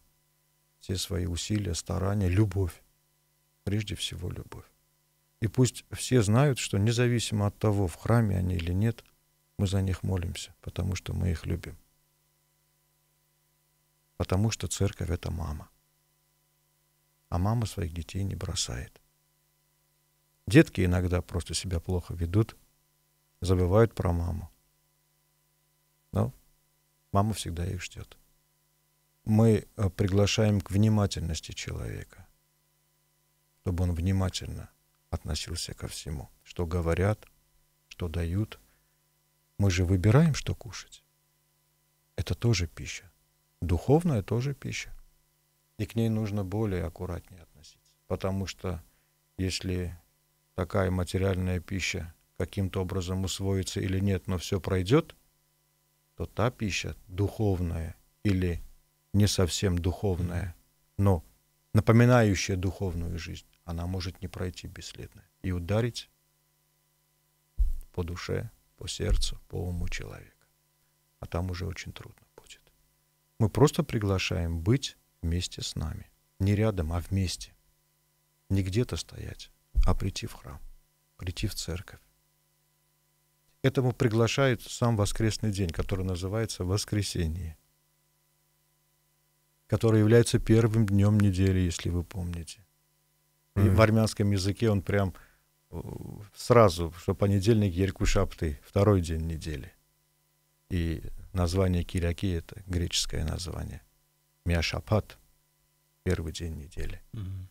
все свои усилия, старания, любовь. Прежде всего, любовь. И пусть все знают, что независимо от того, в храме они или нет, мы за них молимся, потому что мы их любим. Потому что церковь — это мама. А мама своих детей не бросает. Детки иногда просто себя плохо ведут, забывают про маму. Но мама всегда их ждет мы э, приглашаем к внимательности человека, чтобы он внимательно относился ко всему, что говорят, что дают. Мы же выбираем, что кушать. Это тоже пища. Духовная тоже пища. И к ней нужно более аккуратнее относиться. Потому что если такая материальная пища каким-то образом усвоится или нет, но все пройдет, то та пища духовная или не совсем духовная, но напоминающая духовную жизнь, она может не пройти бесследно и ударить по душе, по сердцу, по уму человека. А там уже очень трудно будет. Мы просто приглашаем быть вместе с нами. Не рядом, а вместе. Не где-то стоять, а прийти в храм, прийти в церковь. Этому приглашает сам воскресный день, который называется «Воскресение» который является первым днем недели, если вы помните. mm-hmm. в армянском языке он прям э, сразу, что понедельник Еркушапты, второй день недели. И название Киряки — это греческое название. Миашапат — первый день недели. Mm-hmm.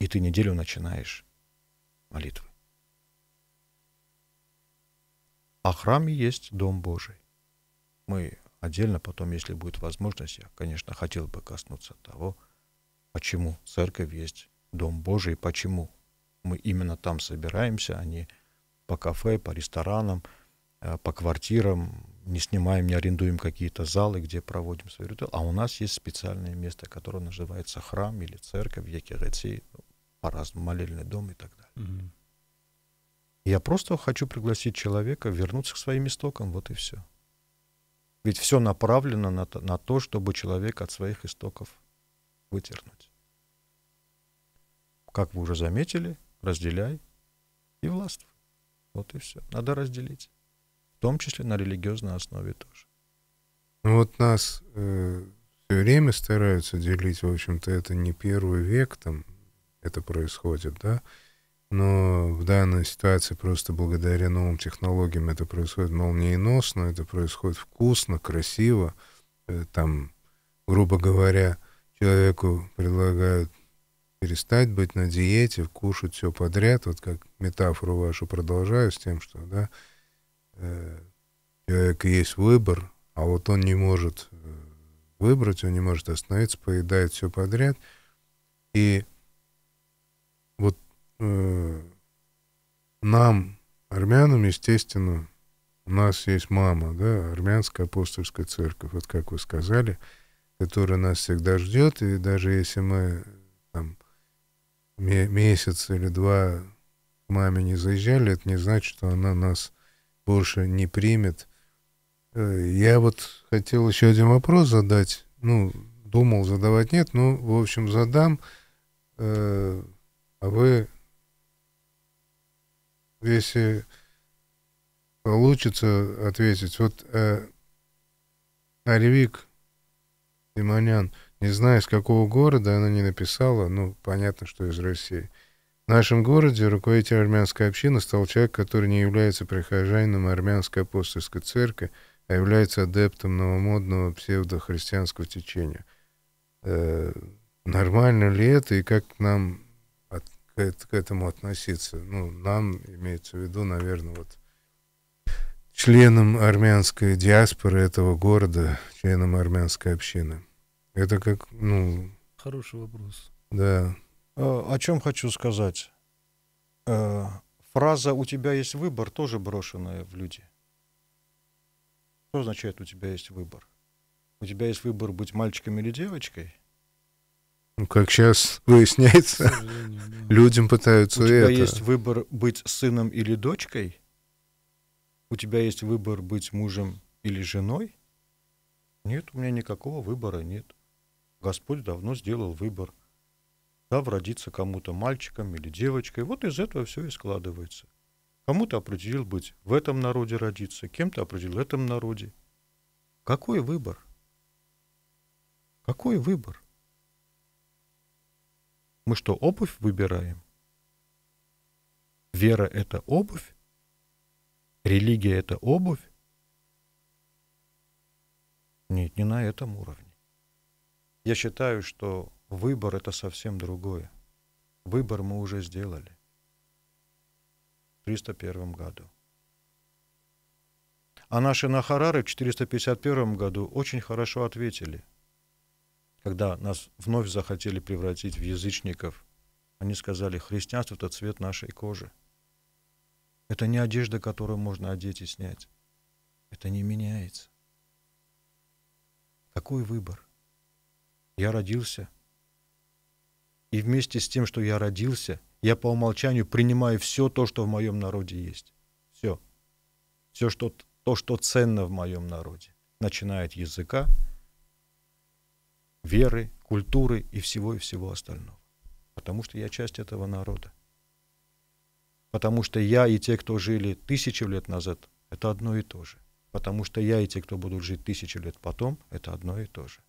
И ты неделю начинаешь молитвы. А храме есть Дом Божий. Мы Отдельно потом, если будет возможность, я, конечно, хотел бы коснуться того, почему церковь есть Дом Божий, почему мы именно там собираемся, а не по кафе, по ресторанам, э, по квартирам, не снимаем, не арендуем какие-то залы, где проводим свои ритуалы. А у нас есть специальное место, которое называется храм или церковь, Екереции, ну, по-разному, молельный дом и так далее. Mm-hmm. Я просто хочу пригласить человека вернуться к своим истокам, вот и все. Ведь все направлено на то, на то, чтобы человек от своих истоков вытернуть. Как вы уже заметили, разделяй и властвуй. Вот и все. Надо разделить. В том числе на религиозной основе тоже. Ну вот нас э, все время стараются делить, в общем-то, это не первый век там это происходит, да, но в данной ситуации просто благодаря новым технологиям это происходит молниеносно, это происходит вкусно, красиво. Э, там, грубо говоря, человеку предлагают перестать быть на диете, кушать все подряд, вот как метафору вашу продолжаю с тем, что да, э, человек есть выбор, а вот он не может э, выбрать, он не может остановиться, поедает все подряд. И Э, нам, армянам, естественно, у нас есть мама, да, армянская апостольская церковь, вот как вы сказали, которая нас всегда ждет, и даже если мы там месяц или два к маме не заезжали, это не значит, что она нас больше не примет. Э, я вот хотел еще один вопрос задать, ну, думал задавать нет, ну, в общем, задам, э, а вы если получится ответить, вот э, Аревик Симонян, не знаю, из какого города она не написала, ну, понятно, что из России. В нашем городе руководитель армянской общины стал человек, который не является прихожанином армянской апостольской церкви, а является адептом новомодного псевдохристианского течения. Э, нормально ли это и как нам к, этому относиться. Ну, нам имеется в виду, наверное, вот членам армянской диаспоры этого города, членам армянской общины. Это как, ну... Хороший вопрос. Да. Э, о чем хочу сказать. Э, фраза «у тебя есть выбор» тоже брошенная в люди. Что означает «у тебя есть выбор»? У тебя есть выбор быть мальчиком или девочкой – ну, как сейчас выясняется, людям пытаются это. У тебя это. есть выбор быть сыном или дочкой? У тебя есть выбор быть мужем или женой? Нет, у меня никакого выбора нет. Господь давно сделал выбор. Да, родиться кому-то мальчиком или девочкой. Вот из этого все и складывается. Кому-то определил быть в этом народе родиться, кем-то определил в этом народе. Какой выбор? Какой выбор? Мы что, обувь выбираем? Вера — это обувь? Религия — это обувь? Нет, не на этом уровне. Я считаю, что выбор — это совсем другое. Выбор мы уже сделали в 301 году. А наши Нахарары в 451 году очень хорошо ответили — когда нас вновь захотели превратить в язычников, они сказали, христианство — это цвет нашей кожи. Это не одежда, которую можно одеть и снять. Это не меняется. Какой выбор? Я родился. И вместе с тем, что я родился, я по умолчанию принимаю все то, что в моем народе есть. Все. Все, что, то, что ценно в моем народе. Начиная от языка, веры, культуры и всего и всего остального. Потому что я часть этого народа. Потому что я и те, кто жили тысячи лет назад, это одно и то же. Потому что я и те, кто будут жить тысячи лет потом, это одно и то же.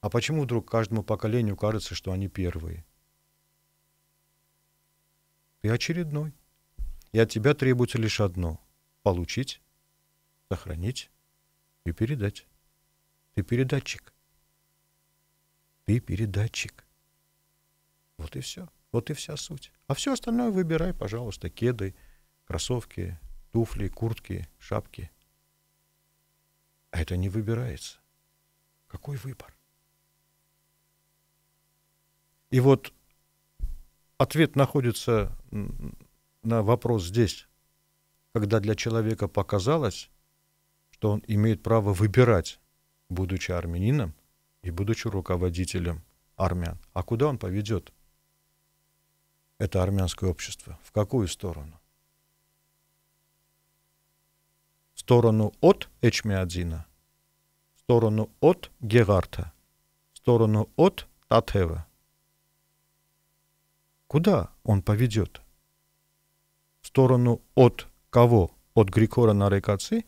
А почему вдруг каждому поколению кажется, что они первые? Ты очередной. И от тебя требуется лишь одно — получить, сохранить и передать. Ты передатчик. Ты передатчик. Вот и все. Вот и вся суть. А все остальное выбирай, пожалуйста, кеды, кроссовки, туфли, куртки, шапки. А это не выбирается. Какой выбор? И вот ответ находится на вопрос здесь, когда для человека показалось, что он имеет право выбирать, будучи армянином, и будучи руководителем армян. А куда он поведет это армянское общество? В какую сторону? В сторону от Эчмиадзина, в сторону от Гегарта, в сторону от Татева. Куда он поведет? В сторону от кого? От Григора Нарекаци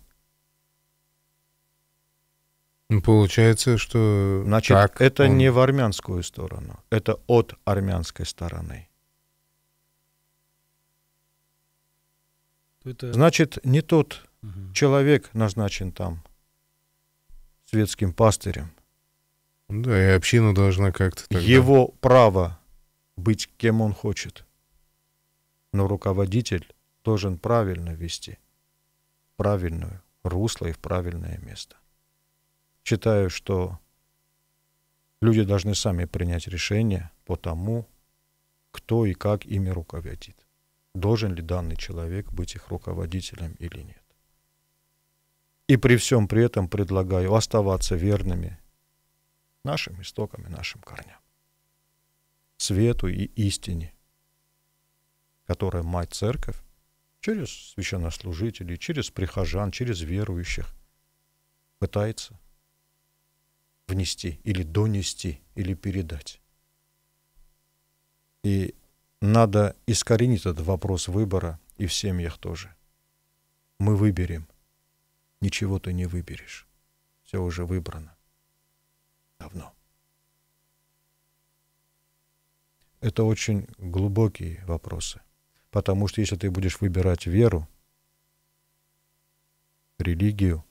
ну, получается, что Значит, так это он... не в армянскую сторону, это от армянской стороны. Это... Значит, не тот угу. человек назначен там светским пастырем. Да, и община должна как-то... Тогда... Его право быть кем он хочет. Но руководитель должен правильно вести правильную русло и в правильное место считаю, что люди должны сами принять решение по тому, кто и как ими руководит. Должен ли данный человек быть их руководителем или нет. И при всем при этом предлагаю оставаться верными нашим истокам и нашим корням. Свету и истине, которая мать церковь через священнослужителей, через прихожан, через верующих пытается внести или донести, или передать. И надо искоренить этот вопрос выбора и в семьях тоже. Мы выберем. Ничего ты не выберешь. Все уже выбрано. Давно. Это очень глубокие вопросы. Потому что если ты будешь выбирать веру, религию,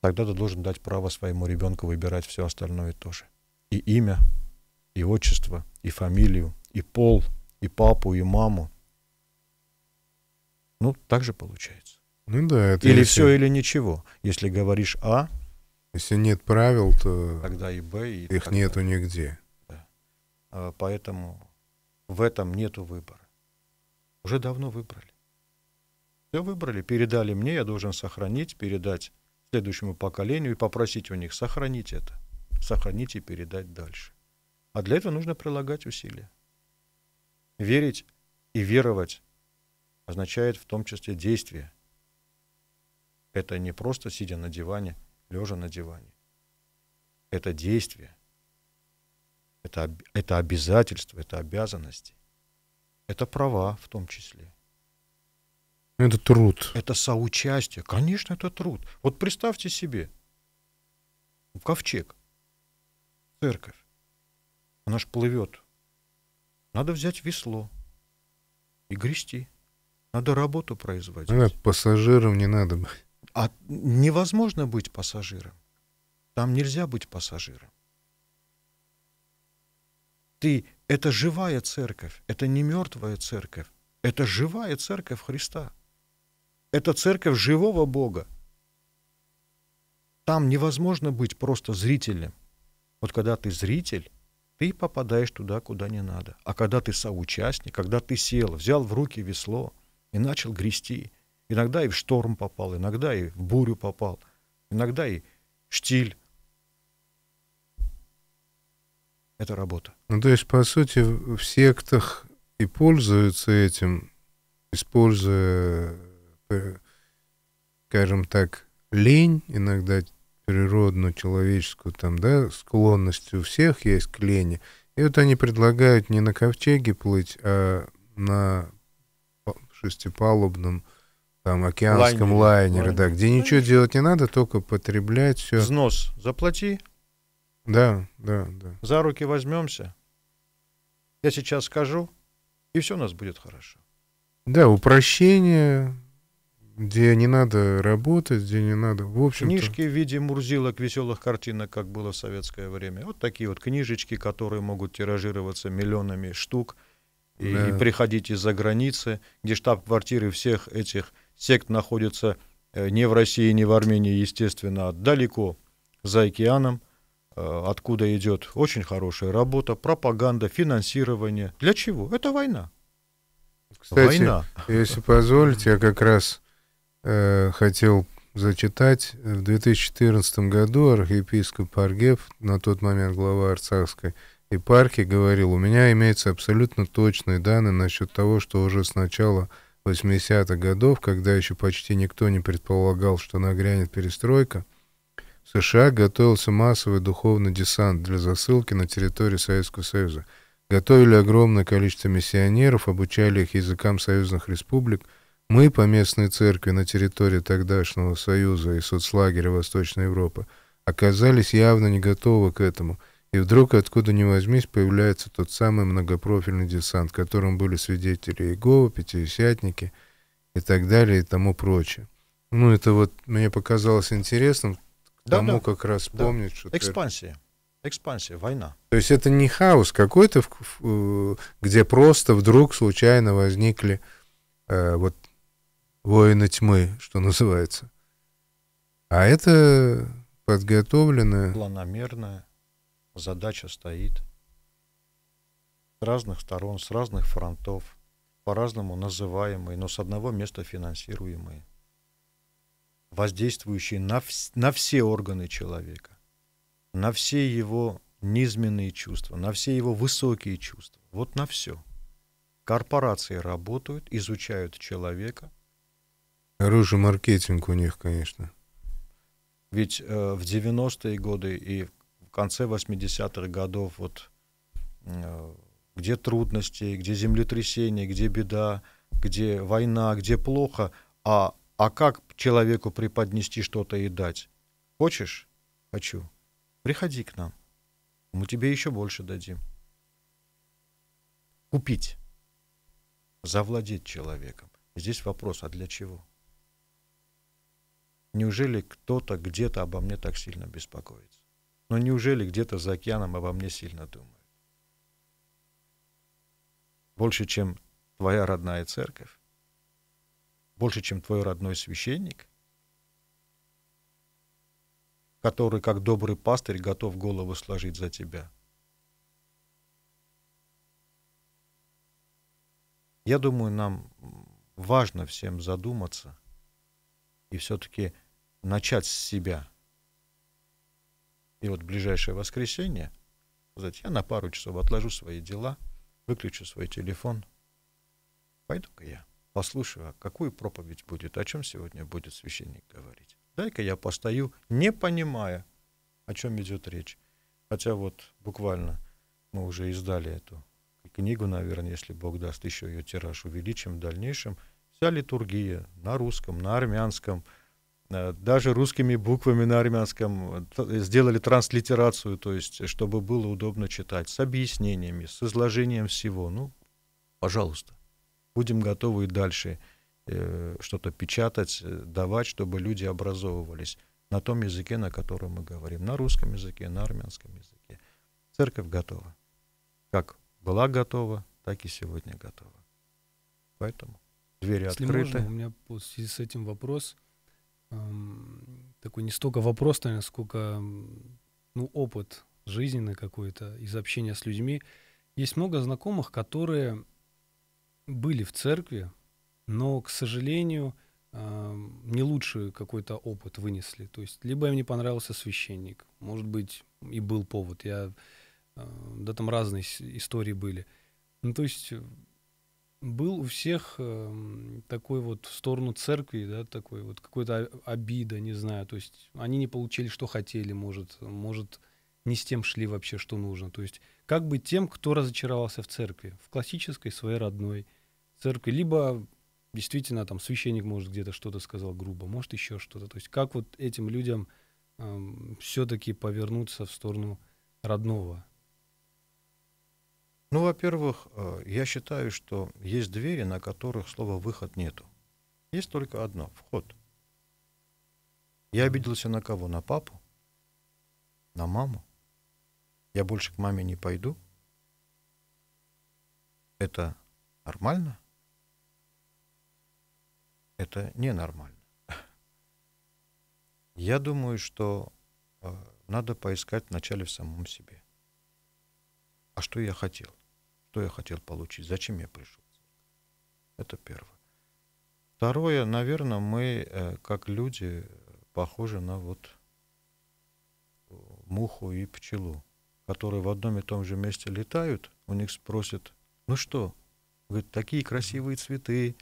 тогда ты должен дать право своему ребенку выбирать все остальное тоже. И имя, и отчество, и фамилию, и пол, и папу, и маму. Ну, так же получается. Ну да, это Или если... все, или ничего. Если говоришь А. Если нет правил, то. Тогда и Б, и их тогда... нету «А». нигде. Да. А, поэтому в этом нету выбора. Уже давно выбрали. Все выбрали, передали мне, я должен сохранить, передать следующему поколению и попросить у них сохранить это, сохранить и передать дальше. А для этого нужно прилагать усилия. Верить и веровать означает в том числе действие. Это не просто сидя на диване, лежа на диване. Это действие. Это, это обязательство, это обязанности. Это права в том числе. Ну, это труд. Это соучастие. Конечно, это труд. Вот представьте себе, в ковчег, церковь, она ж плывет. Надо взять весло и грести. Надо работу производить. Нет, пассажиром не надо быть. А невозможно быть пассажиром. Там нельзя быть пассажиром. Ты — это живая церковь, это не мертвая церковь, это живая церковь Христа — это церковь живого Бога. Там невозможно быть просто зрителем. Вот когда ты зритель, ты попадаешь туда, куда не надо. А когда ты соучастник, когда ты сел, взял в руки весло и начал грести, иногда и в шторм попал, иногда и в бурю попал, иногда и штиль. Это работа. Ну, то есть, по сути, в сектах и пользуются этим, используя Э, скажем так, лень, иногда природную, человеческую, там, да, склонность у всех есть к лени. И вот они предлагают не на ковчеге плыть, а на шестипалубном там океанском лайнере, лайнере да, где Лайнер. ничего делать не надо, только потреблять все. Взнос заплати. Да, да, да. За руки возьмемся. Я сейчас скажу, и все у нас будет хорошо. Да, упрощение, где не надо работать, где не надо, в общем Книжки в виде мурзилок, веселых картинок, как было в советское время. Вот такие вот книжечки, которые могут тиражироваться миллионами штук. И, да. и приходить из-за границы, где штаб-квартиры всех этих сект находятся э, не в России, не в Армении, естественно, а далеко за океаном, э, откуда идет очень хорошая работа, пропаганда, финансирование. Для чего? Это война. Кстати, война. если позволите, я как раз э, хотел зачитать. В 2014 году архиепископ Аргев, на тот момент глава Арцахской епархии, говорил, у меня имеются абсолютно точные данные насчет того, что уже с начала 80-х годов, когда еще почти никто не предполагал, что нагрянет перестройка, в США готовился массовый духовный десант для засылки на территории Советского Союза. Готовили огромное количество миссионеров, обучали их языкам союзных республик – мы по местной церкви на территории тогдашнего Союза и соцлагеря Восточной Европы оказались явно не готовы к этому, и вдруг откуда ни возьмись появляется тот самый многопрофильный десант, которым были свидетели Иегова, Пятидесятники и так далее и тому прочее. Ну, это вот мне показалось интересным, да, тому да, как раз да. помнить, что... Экспансия. Экспансия, война. То есть это не хаос какой-то, э, где просто вдруг случайно возникли э, вот Воины тьмы, что называется. А это подготовленная... Планомерная задача стоит с разных сторон, с разных фронтов, по-разному называемые, но с одного места финансируемые, воздействующие на, вс на все органы человека, на все его низменные чувства, на все его высокие чувства, вот на все. Корпорации работают, изучают человека – Хороший маркетинг у них, конечно. Ведь э, в 90-е годы и в конце 80-х годов, вот э, где трудности, где землетрясения, где беда, где война, где плохо, а, а как человеку преподнести что-то и дать? Хочешь? Хочу. Приходи к нам. Мы тебе еще больше дадим. Купить. Завладеть человеком. Здесь вопрос, а для чего? Неужели кто-то где-то обо мне так сильно беспокоится? Но неужели где-то за океаном обо мне сильно думают? Больше, чем твоя родная церковь? Больше, чем твой родной священник? Который, как добрый пастырь, готов голову сложить за тебя? Я думаю, нам важно всем задуматься и все-таки начать с себя. И вот ближайшее воскресенье сказать, я на пару часов отложу свои дела, выключу свой телефон, пойду-ка я послушаю, а какую проповедь будет, о чем сегодня будет священник говорить. Дай-ка я постою, не понимая, о чем идет речь. Хотя вот буквально мы уже издали эту книгу, наверное, если Бог даст, еще ее тираж увеличим в дальнейшем. Вся литургия на русском, на армянском – Э, даже русскими буквами на армянском э, э, сделали транслитерацию, то есть, чтобы было удобно читать, с объяснениями, с изложением всего. Ну, пожалуйста, будем готовы и дальше э, что-то печатать, давать, чтобы люди образовывались на том языке, на котором мы говорим, на русском языке, на армянском языке. Церковь готова. Как была готова, так и сегодня готова. Поэтому двери Если открыты. Можно, у меня в связи с этим вопрос – такой не столько вопрос, наверное, сколько ну, опыт жизненный какой-то из общения с людьми. Есть много знакомых, которые были в церкви, но, к сожалению, не лучший какой-то опыт вынесли. То есть либо им не понравился священник, может быть, и был повод. Я, э, да там разные истории были. Ну, то есть э, был у всех эм, такой вот в сторону церкви, да, такой вот какой-то обида, не знаю, то есть они не получили, что хотели, может, может, не с тем шли вообще, что нужно. То есть как бы тем, кто разочаровался в церкви, в классической своей родной церкви, либо действительно там священник, может, где-то что-то сказал грубо, может, еще что-то. То есть как вот этим людям э, эм, все-таки повернуться в сторону родного – ну, во-первых, э, я считаю, что есть двери, на которых слова «выход» нету. Есть только одно — вход. Я обиделся на кого? На папу? На маму? Я больше к маме не пойду? Это нормально? Это ненормально. Я думаю, что э, надо поискать вначале в самом себе. А что я хотел? что я хотел получить, зачем я пришел. Это первое. Второе, наверное, мы э, как люди похожи на вот э, муху и пчелу, которые в одном и том же месте летают, у них спросят, ну что, говорит, такие красивые цветы,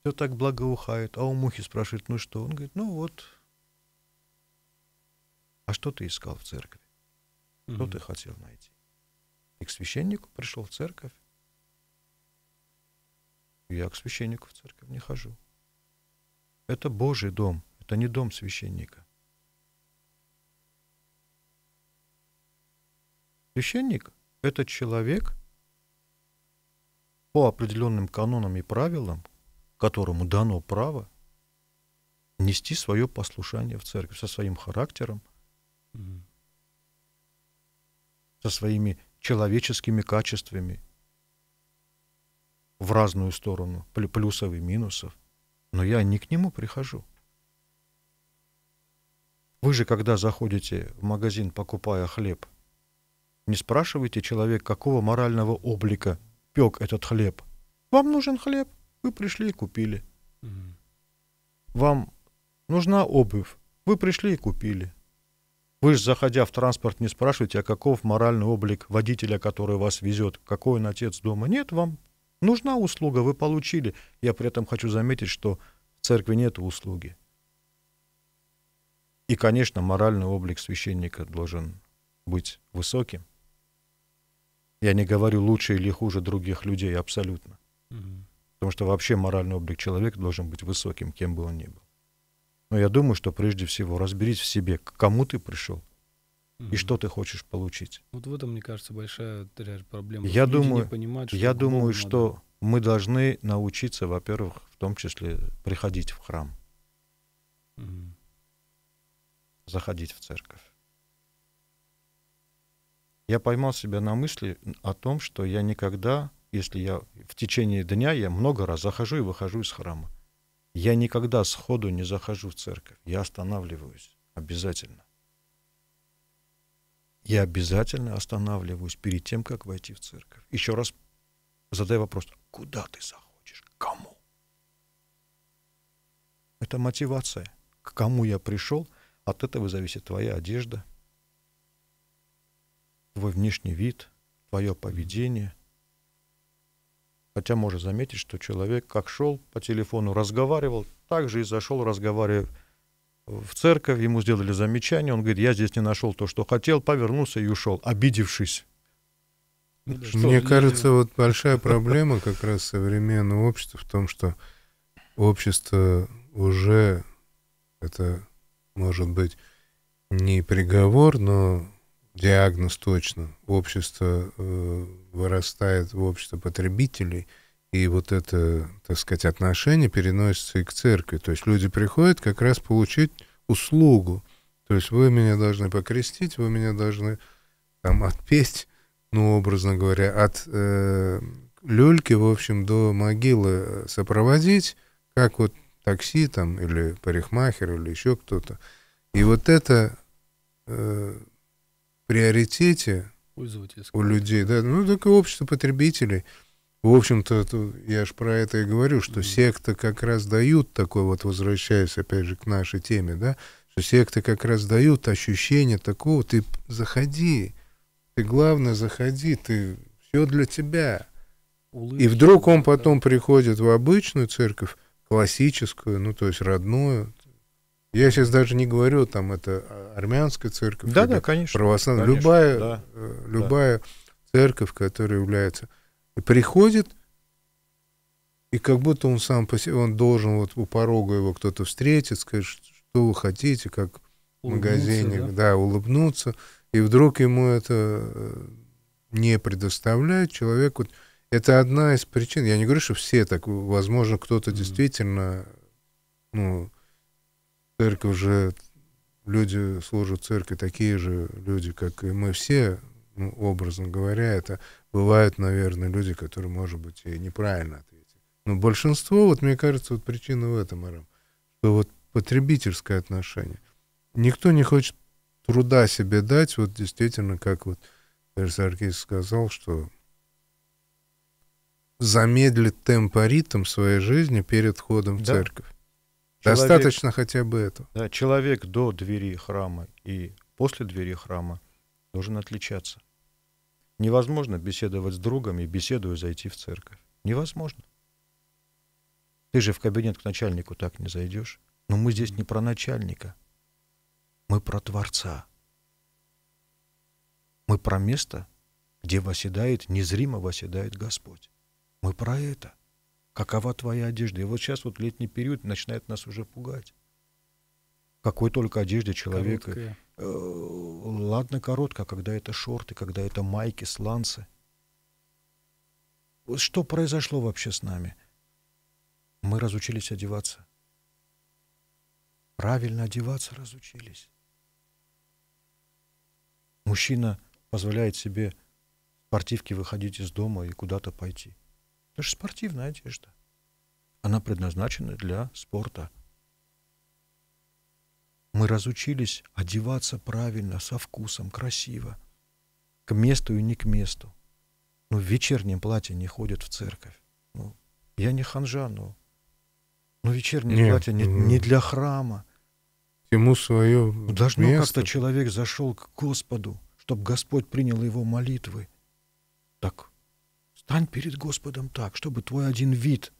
все так благоухает, а у мухи спрашивает, ну что, он говорит, ну вот, а что ты искал в церкви, что mm-hmm. ты хотел найти? И к священнику пришел в церковь. Я к священнику в церковь не хожу. Это Божий дом, это не дом священника. Священник – это человек по определенным канонам и правилам, которому дано право нести свое послушание в церковь со своим характером, mm. со своими человеческими качествами в разную сторону, плюсов и минусов, но я не к нему прихожу. Вы же, когда заходите в магазин, покупая хлеб, не спрашивайте человек, какого морального облика пек этот хлеб. Вам нужен хлеб, вы пришли и купили. Вам нужна обувь, вы пришли и купили. Вы же, заходя в транспорт, не спрашиваете, а каков моральный облик водителя, который вас везет, какой он отец дома. Нет, вам нужна услуга, вы получили. Я при этом хочу заметить, что в церкви нет услуги. И, конечно, моральный облик священника должен быть высоким. Я не говорю лучше или хуже других людей абсолютно. Угу. Потому что вообще моральный облик человека должен быть высоким, кем бы он ни был. Но я думаю, что прежде всего разберись в себе, к кому ты пришел угу. и что ты хочешь получить. Вот в этом, мне кажется, большая проблема. Я Люди думаю, понимают, что я думаю, надо. что мы должны научиться, во-первых, в том числе приходить в храм, угу. заходить в церковь. Я поймал себя на мысли о том, что я никогда, если я в течение дня, я много раз захожу и выхожу из храма. Я никогда сходу не захожу в церковь. Я останавливаюсь. Обязательно. Я обязательно останавливаюсь перед тем, как войти в церковь. Еще раз задай вопрос. Куда ты заходишь? Кому? Это мотивация. К кому я пришел, от этого зависит твоя одежда, твой внешний вид, твое поведение – Хотя можно заметить, что человек как шел по телефону, разговаривал, так же и зашел, разговаривая в церковь, ему сделали замечание, он говорит, я здесь не нашел то, что хотел, повернулся и ушел, обидевшись. Ну ну что Мне кажется, вот большая проблема как раз современного общества в том, что общество уже, это может быть не приговор, но диагноз точно. Общество э, вырастает в общество потребителей, и вот это, так сказать, отношение переносится и к церкви. То есть люди приходят как раз получить услугу. То есть вы меня должны покрестить, вы меня должны там отпеть, ну, образно говоря, от э, люльки, в общем, до могилы э, сопроводить, как вот такси там или парикмахер или еще кто-то. И вот это э, приоритете у людей, да, ну так и общество потребителей. В общем-то, я же про это и говорю, что mm-hmm. секты как раз дают такой, вот возвращаясь опять же к нашей теме, да, что секты как раз дают ощущение такого, ты заходи, ты главное заходи, ты все для тебя. Улыбчивый, и вдруг он потом да. приходит в обычную церковь, классическую, ну то есть родную я сейчас даже не говорю, там это а, армянская церковь. Да, да, конечно. Православная. Конечно, любая да, э, любая да. церковь, которая является. И приходит, и как будто он сам по себе, он должен вот у порога его кто-то встретить, сказать, что вы хотите, как в магазине, да? да, улыбнуться. И вдруг ему это э, не предоставляют. Человек вот, это одна из причин. Я не говорю, что все так. Возможно, кто-то mm-hmm. действительно ну, церковь же, люди служат церкви такие же люди, как и мы все, ну, образно говоря, это бывают, наверное, люди, которые, может быть, и неправильно ответили. Но большинство, вот мне кажется, вот причина в этом, Арам, что вот потребительское отношение. Никто не хочет труда себе дать, вот действительно, как вот Саркис сказал, что замедлит темпоритм своей жизни перед входом да. в церковь. Человек, Достаточно хотя бы этого. Да, человек до двери храма и после двери храма должен отличаться. Невозможно беседовать с другом и беседуя зайти в церковь. Невозможно. Ты же в кабинет к начальнику так не зайдешь. Но мы здесь не про начальника. Мы про Творца. Мы про место, где восседает, незримо восседает Господь. Мы про это. Какова твоя одежда? И вот сейчас вот летний период начинает нас уже пугать. Какой только одежде человека. Короткая. Э, ладно, короткая, когда это шорты, когда это майки, сланцы. Что произошло вообще с нами? Мы разучились одеваться. Правильно одеваться разучились. Мужчина позволяет себе в спортивке выходить из дома и куда-то пойти. Это же спортивная одежда. Она предназначена для спорта. Мы разучились одеваться правильно, со вкусом, красиво. К месту и не к месту. Ну, в вечернем платье не ходят в церковь. Ну, я не ханжа, но, но вечернее Нет. платье не, не для храма. Ему свое ну, Должно место. как-то человек зашел к Господу, чтобы Господь принял его молитвы. Так Стань перед Господом так, чтобы твой один вид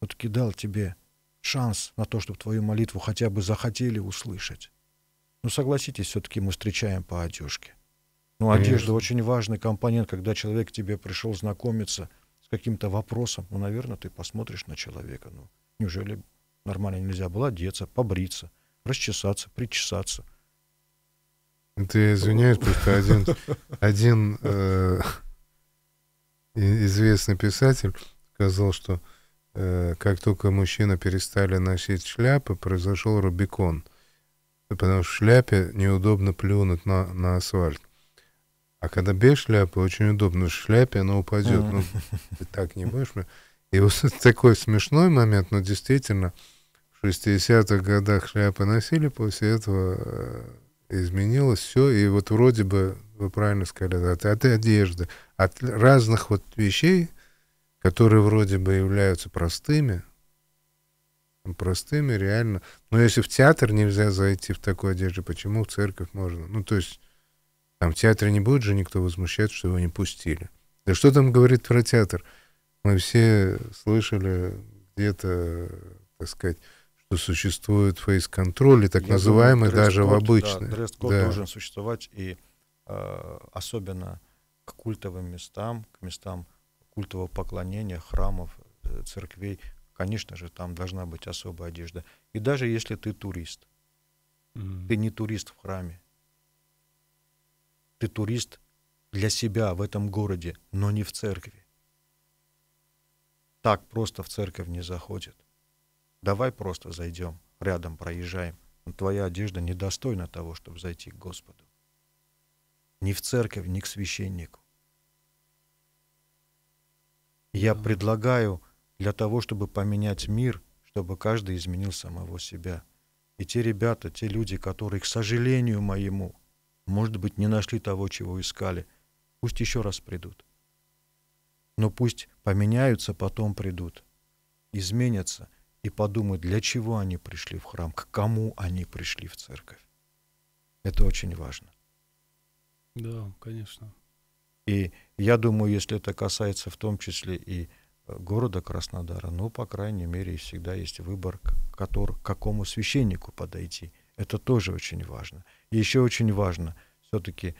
вот кидал тебе шанс на то, чтобы твою молитву хотя бы захотели услышать. Ну, согласитесь, все-таки мы встречаем по одежке. Ну, одежда очень важный компонент, когда человек к тебе пришел знакомиться с каким-то вопросом. Ну, наверное, ты посмотришь на человека. Ну, неужели нормально нельзя было одеться, побриться, расчесаться, причесаться? Ты извиняюсь, просто один, один э, известный писатель сказал, что э, как только мужчины перестали носить шляпы, произошел Рубикон. Потому что в шляпе неудобно плюнуть на, на асфальт. А когда без шляпы, очень удобно. В шляпе она упадет. Mm. Ну, ты так не будешь. И вот такой смешной момент, но действительно, в 60-х годах шляпы носили, после этого э, изменилось все, и вот вроде бы, вы правильно сказали, от, от одежды, от разных вот вещей, которые вроде бы являются простыми, ну, простыми реально. Но если в театр нельзя зайти в такой одежде, почему в церковь можно? Ну, то есть там в театре не будет же никто возмущаться, что его не пустили. Да что там говорит про театр? Мы все слышали где-то, так сказать, что существует фейс-контроль, и так Я называемый думаю, даже в обычных. Да, дресс-код да. должен существовать, и э, особенно к культовым местам, к местам культового поклонения, храмов, э, церквей, конечно же, там должна быть особая одежда. И даже если ты турист, mm-hmm. ты не турист в храме, ты турист для себя в этом городе, но не в церкви. Так просто в церковь не заходит. Давай просто зайдем, рядом проезжаем. Но твоя одежда недостойна того, чтобы зайти к Господу. Ни в церковь, ни к священнику. Я предлагаю для того, чтобы поменять мир, чтобы каждый изменил самого себя. И те ребята, те люди, которые, к сожалению моему, может быть, не нашли того, чего искали, пусть еще раз придут. Но пусть поменяются, потом придут, изменятся – и подумать, для чего они пришли в храм, к кому они пришли в церковь. Это очень важно. Да, конечно. И я думаю, если это касается в том числе и э, города Краснодара, ну, по крайней мере, всегда есть выбор, к, который, к какому священнику подойти. Это тоже очень важно. И еще очень важно все-таки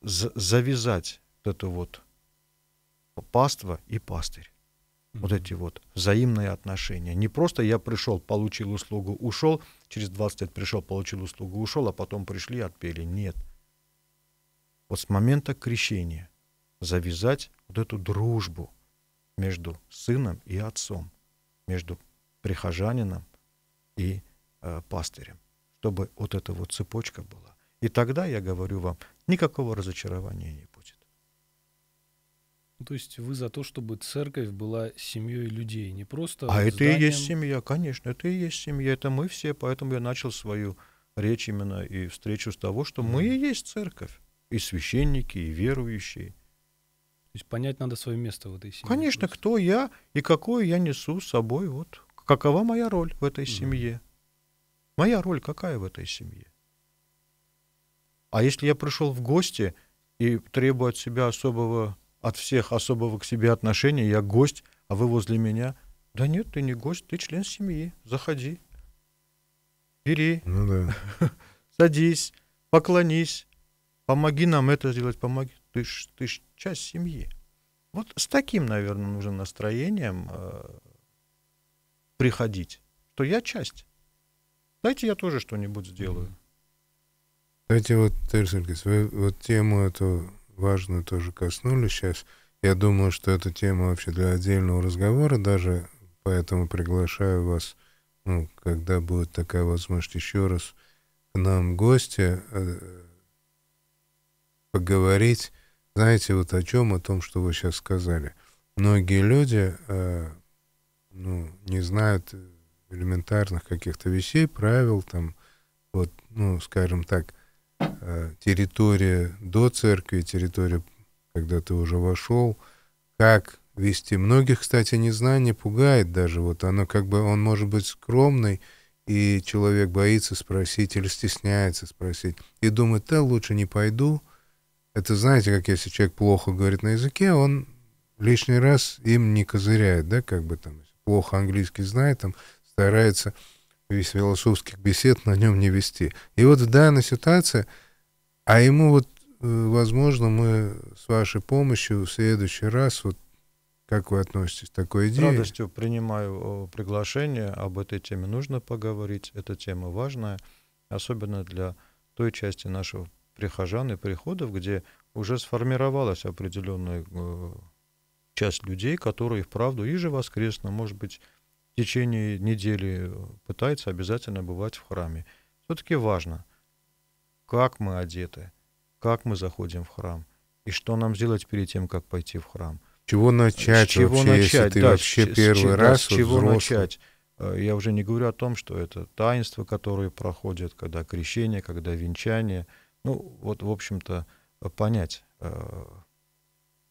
завязать вот это вот паство и пастырь. Вот эти вот взаимные отношения. Не просто я пришел, получил услугу, ушел, через 20 лет пришел, получил услугу, ушел, а потом пришли, отпели. Нет. Вот с момента крещения завязать вот эту дружбу между сыном и отцом, между прихожанином и э, пастырем, чтобы вот эта вот цепочка была. И тогда, я говорю вам, никакого разочарования не ну, то есть вы за то, чтобы церковь была семьей людей, не просто... А это и есть семья, конечно, это и есть семья, это мы все, поэтому я начал свою речь именно и встречу с того, что мы и есть церковь, и священники, и верующие. То есть понять надо свое место в этой семье. Конечно, просто. кто я и какую я несу с собой, вот какова моя роль в этой mm. семье. Моя роль какая в этой семье? А если я пришел в гости и требую от себя особого от всех особого к себе отношения, я гость, а вы возле меня. Да нет, ты не гость, ты член семьи, заходи. Бери, ну, да. садись, поклонись, помоги нам это сделать, помоги. Ты ж, ты ж часть семьи. Вот с таким, наверное, нужно настроением э, приходить, что я часть. Дайте я тоже что-нибудь сделаю. Дайте вот, Тарас Ильич, вы вот тему эту важную тоже коснулись сейчас. Я думаю, что эта тема вообще для отдельного разговора даже, поэтому приглашаю вас, ну, когда будет такая возможность, еще раз к нам гости э, поговорить, знаете, вот о чем, о том, что вы сейчас сказали. Многие люди, э, ну, не знают элементарных каких-то вещей, правил, там, вот, ну, скажем так, Э, территория до церкви, территория, когда ты уже вошел, как вести. Многих, кстати, незнание пугает даже. Вот оно как бы, он может быть скромный, и человек боится спросить или стесняется спросить. И думает, да, лучше не пойду. Это, знаете, как если человек плохо говорит на языке, он лишний раз им не козыряет, да, как бы там, плохо английский знает, там, старается весь философских бесед на нем не вести. И вот в данной ситуации а ему вот, э, возможно, мы с вашей помощью в следующий раз, вот как вы относитесь к такой идее? С радостью принимаю э, приглашение. Об этой теме нужно поговорить. Эта тема важная, особенно для той части нашего прихожан и приходов, где уже сформировалась определенная э, часть людей, которые, вправду, воскресно, может быть, в течение недели пытаются обязательно бывать в храме. Все-таки важно – как мы одеты, как мы заходим в храм, и что нам сделать перед тем, как пойти в храм. Чего начать с чего вообще, начать, если ты да, вообще с, первый с, раз да, с чего взрослый. начать. Э, я уже не говорю о том, что это таинства, которые проходят, когда крещение, когда венчание. Ну, вот, в общем-то, э, понять, э,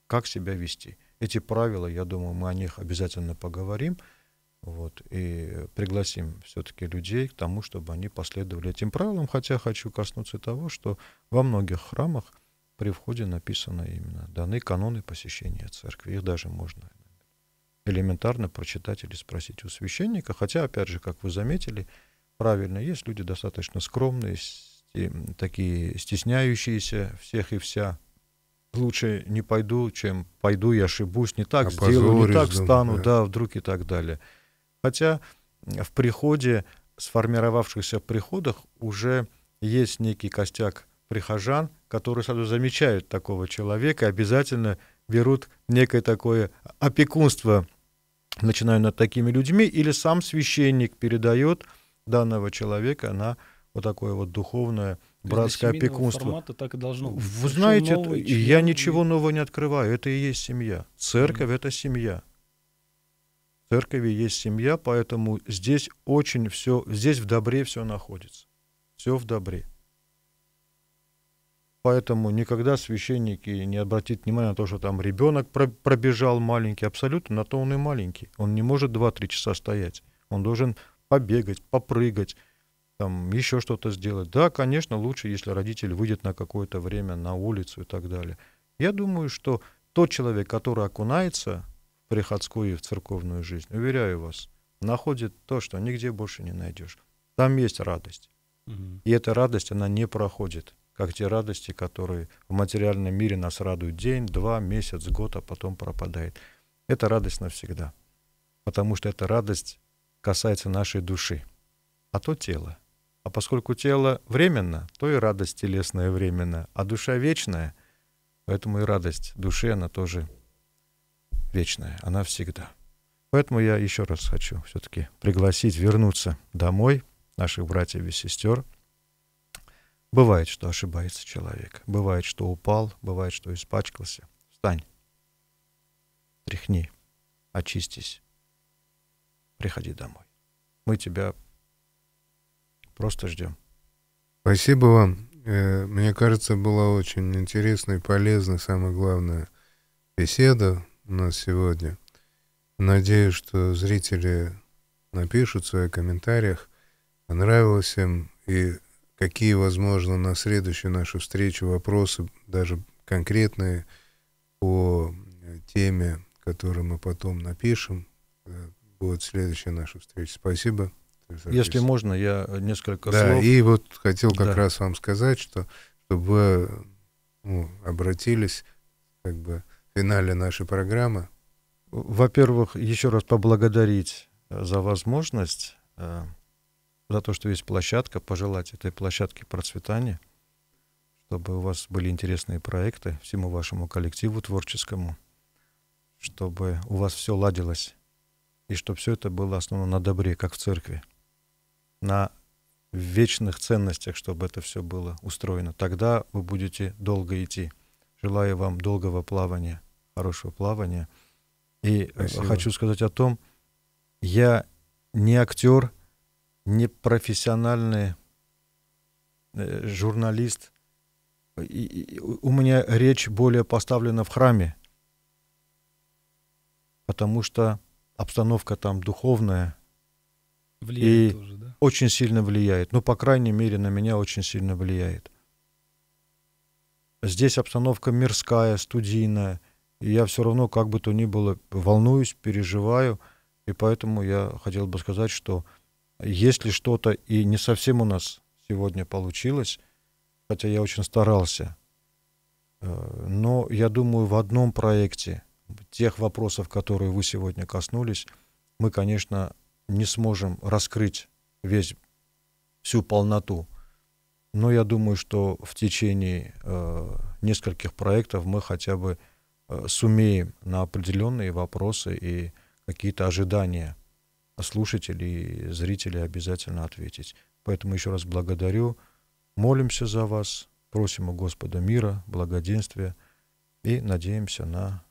как себя вести. Эти правила, я думаю, мы о них обязательно поговорим. Вот, и пригласим все-таки людей к тому, чтобы они последовали этим правилам, хотя хочу коснуться того, что во многих храмах при входе написано именно «даны каноны посещения церкви». Их даже можно элементарно прочитать или спросить у священника. Хотя, опять же, как вы заметили, правильно, есть люди достаточно скромные, такие стесняющиеся всех и вся, лучше не пойду, чем пойду и ошибусь, не так Опозорюсь, сделаю, не так стану, да. да, вдруг и так далее. Хотя в приходе, сформировавшихся приходах, уже есть некий костяк прихожан, которые сразу замечают такого человека, и обязательно берут некое такое опекунство, начиная над такими людьми, или сам священник передает данного человека на вот такое вот духовное братское опекунство. Формата так и должно быть. Вы знаете, новый, я ничего нового не открываю. Это и есть семья. Церковь mm-hmm. это семья церкви есть семья, поэтому здесь очень все, здесь в добре все находится. Все в добре. Поэтому никогда священники не обратят внимания на то, что там ребенок пробежал маленький. Абсолютно, на то он и маленький. Он не может 2-3 часа стоять. Он должен побегать, попрыгать, там еще что-то сделать. Да, конечно, лучше, если родитель выйдет на какое-то время на улицу и так далее. Я думаю, что тот человек, который окунается приходскую и в церковную жизнь. Уверяю вас, находит то, что нигде больше не найдешь. Там есть радость. И эта радость, она не проходит, как те радости, которые в материальном мире нас радуют день, два, месяц, год, а потом пропадает. Это радость навсегда. Потому что эта радость касается нашей души, а то тело. А поскольку тело временно, то и радость телесная временно, а душа вечная, поэтому и радость души, она тоже вечная, она всегда. Поэтому я еще раз хочу все-таки пригласить вернуться домой наших братьев и сестер. Бывает, что ошибается человек, бывает, что упал, бывает, что испачкался. Встань, тряхни, очистись, приходи домой. Мы тебя просто ждем. Спасибо вам. Э, мне кажется, была очень интересная и полезная, самое главное, беседа у нас сегодня. Надеюсь, что зрители напишут в своих комментариях, понравилось им и какие, возможно, на следующую нашу встречу вопросы, даже конкретные по теме, которую мы потом напишем. Э, будет следующая наша встреча. Спасибо. Если можно, я несколько да, слов. И вот хотел как да. раз вам сказать, что чтобы вы ну, обратились как бы финале нашей программы. Во-первых, еще раз поблагодарить э, за возможность, э, за то, что есть площадка, пожелать этой площадке процветания, чтобы у вас были интересные проекты всему вашему коллективу творческому, чтобы у вас все ладилось, и чтобы все это было основано на добре, как в церкви, на вечных ценностях, чтобы это все было устроено. Тогда вы будете долго идти – Желаю вам долгого плавания, хорошего плавания. И э, Спасибо. хочу сказать о том, я не актер, не профессиональный э, журналист. И, у меня речь более поставлена в храме, потому что обстановка там духовная. Влияет и тоже, да? очень сильно влияет. Ну, по крайней мере, на меня очень сильно влияет. Здесь обстановка мирская, студийная. И я все равно, как бы то ни было, волнуюсь, переживаю. И поэтому я хотел бы сказать, что если что-то и не совсем у нас сегодня получилось, хотя я очень старался, э, но я думаю, в одном проекте тех вопросов, которые вы сегодня коснулись, мы, конечно, не сможем раскрыть весь, всю полноту но я думаю, что в течение э, нескольких проектов мы хотя бы э, сумеем на определенные вопросы и какие-то ожидания слушателей и зрителей обязательно ответить. Поэтому еще раз благодарю, молимся за вас, просим у Господа мира, благоденствия и надеемся на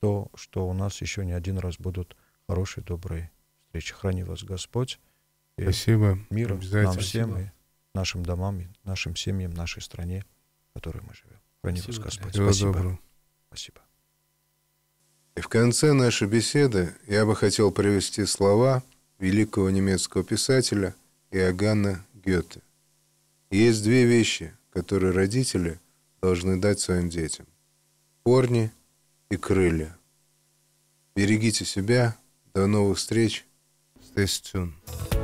то, что у нас еще не один раз будут хорошие, добрые встречи. Храни вас Господь. И Спасибо. Мира Обязательно. нам всем. Спасибо нашим домам, нашим семьям, нашей стране, в которой мы живем. Храни вас Господь. Всего Спасибо. Доброго. Спасибо. И в конце нашей беседы я бы хотел привести слова великого немецкого писателя Иоганна Гёте. Есть две вещи, которые родители должны дать своим детям. Корни и крылья. Берегите себя. До новых встреч. Stay tuned.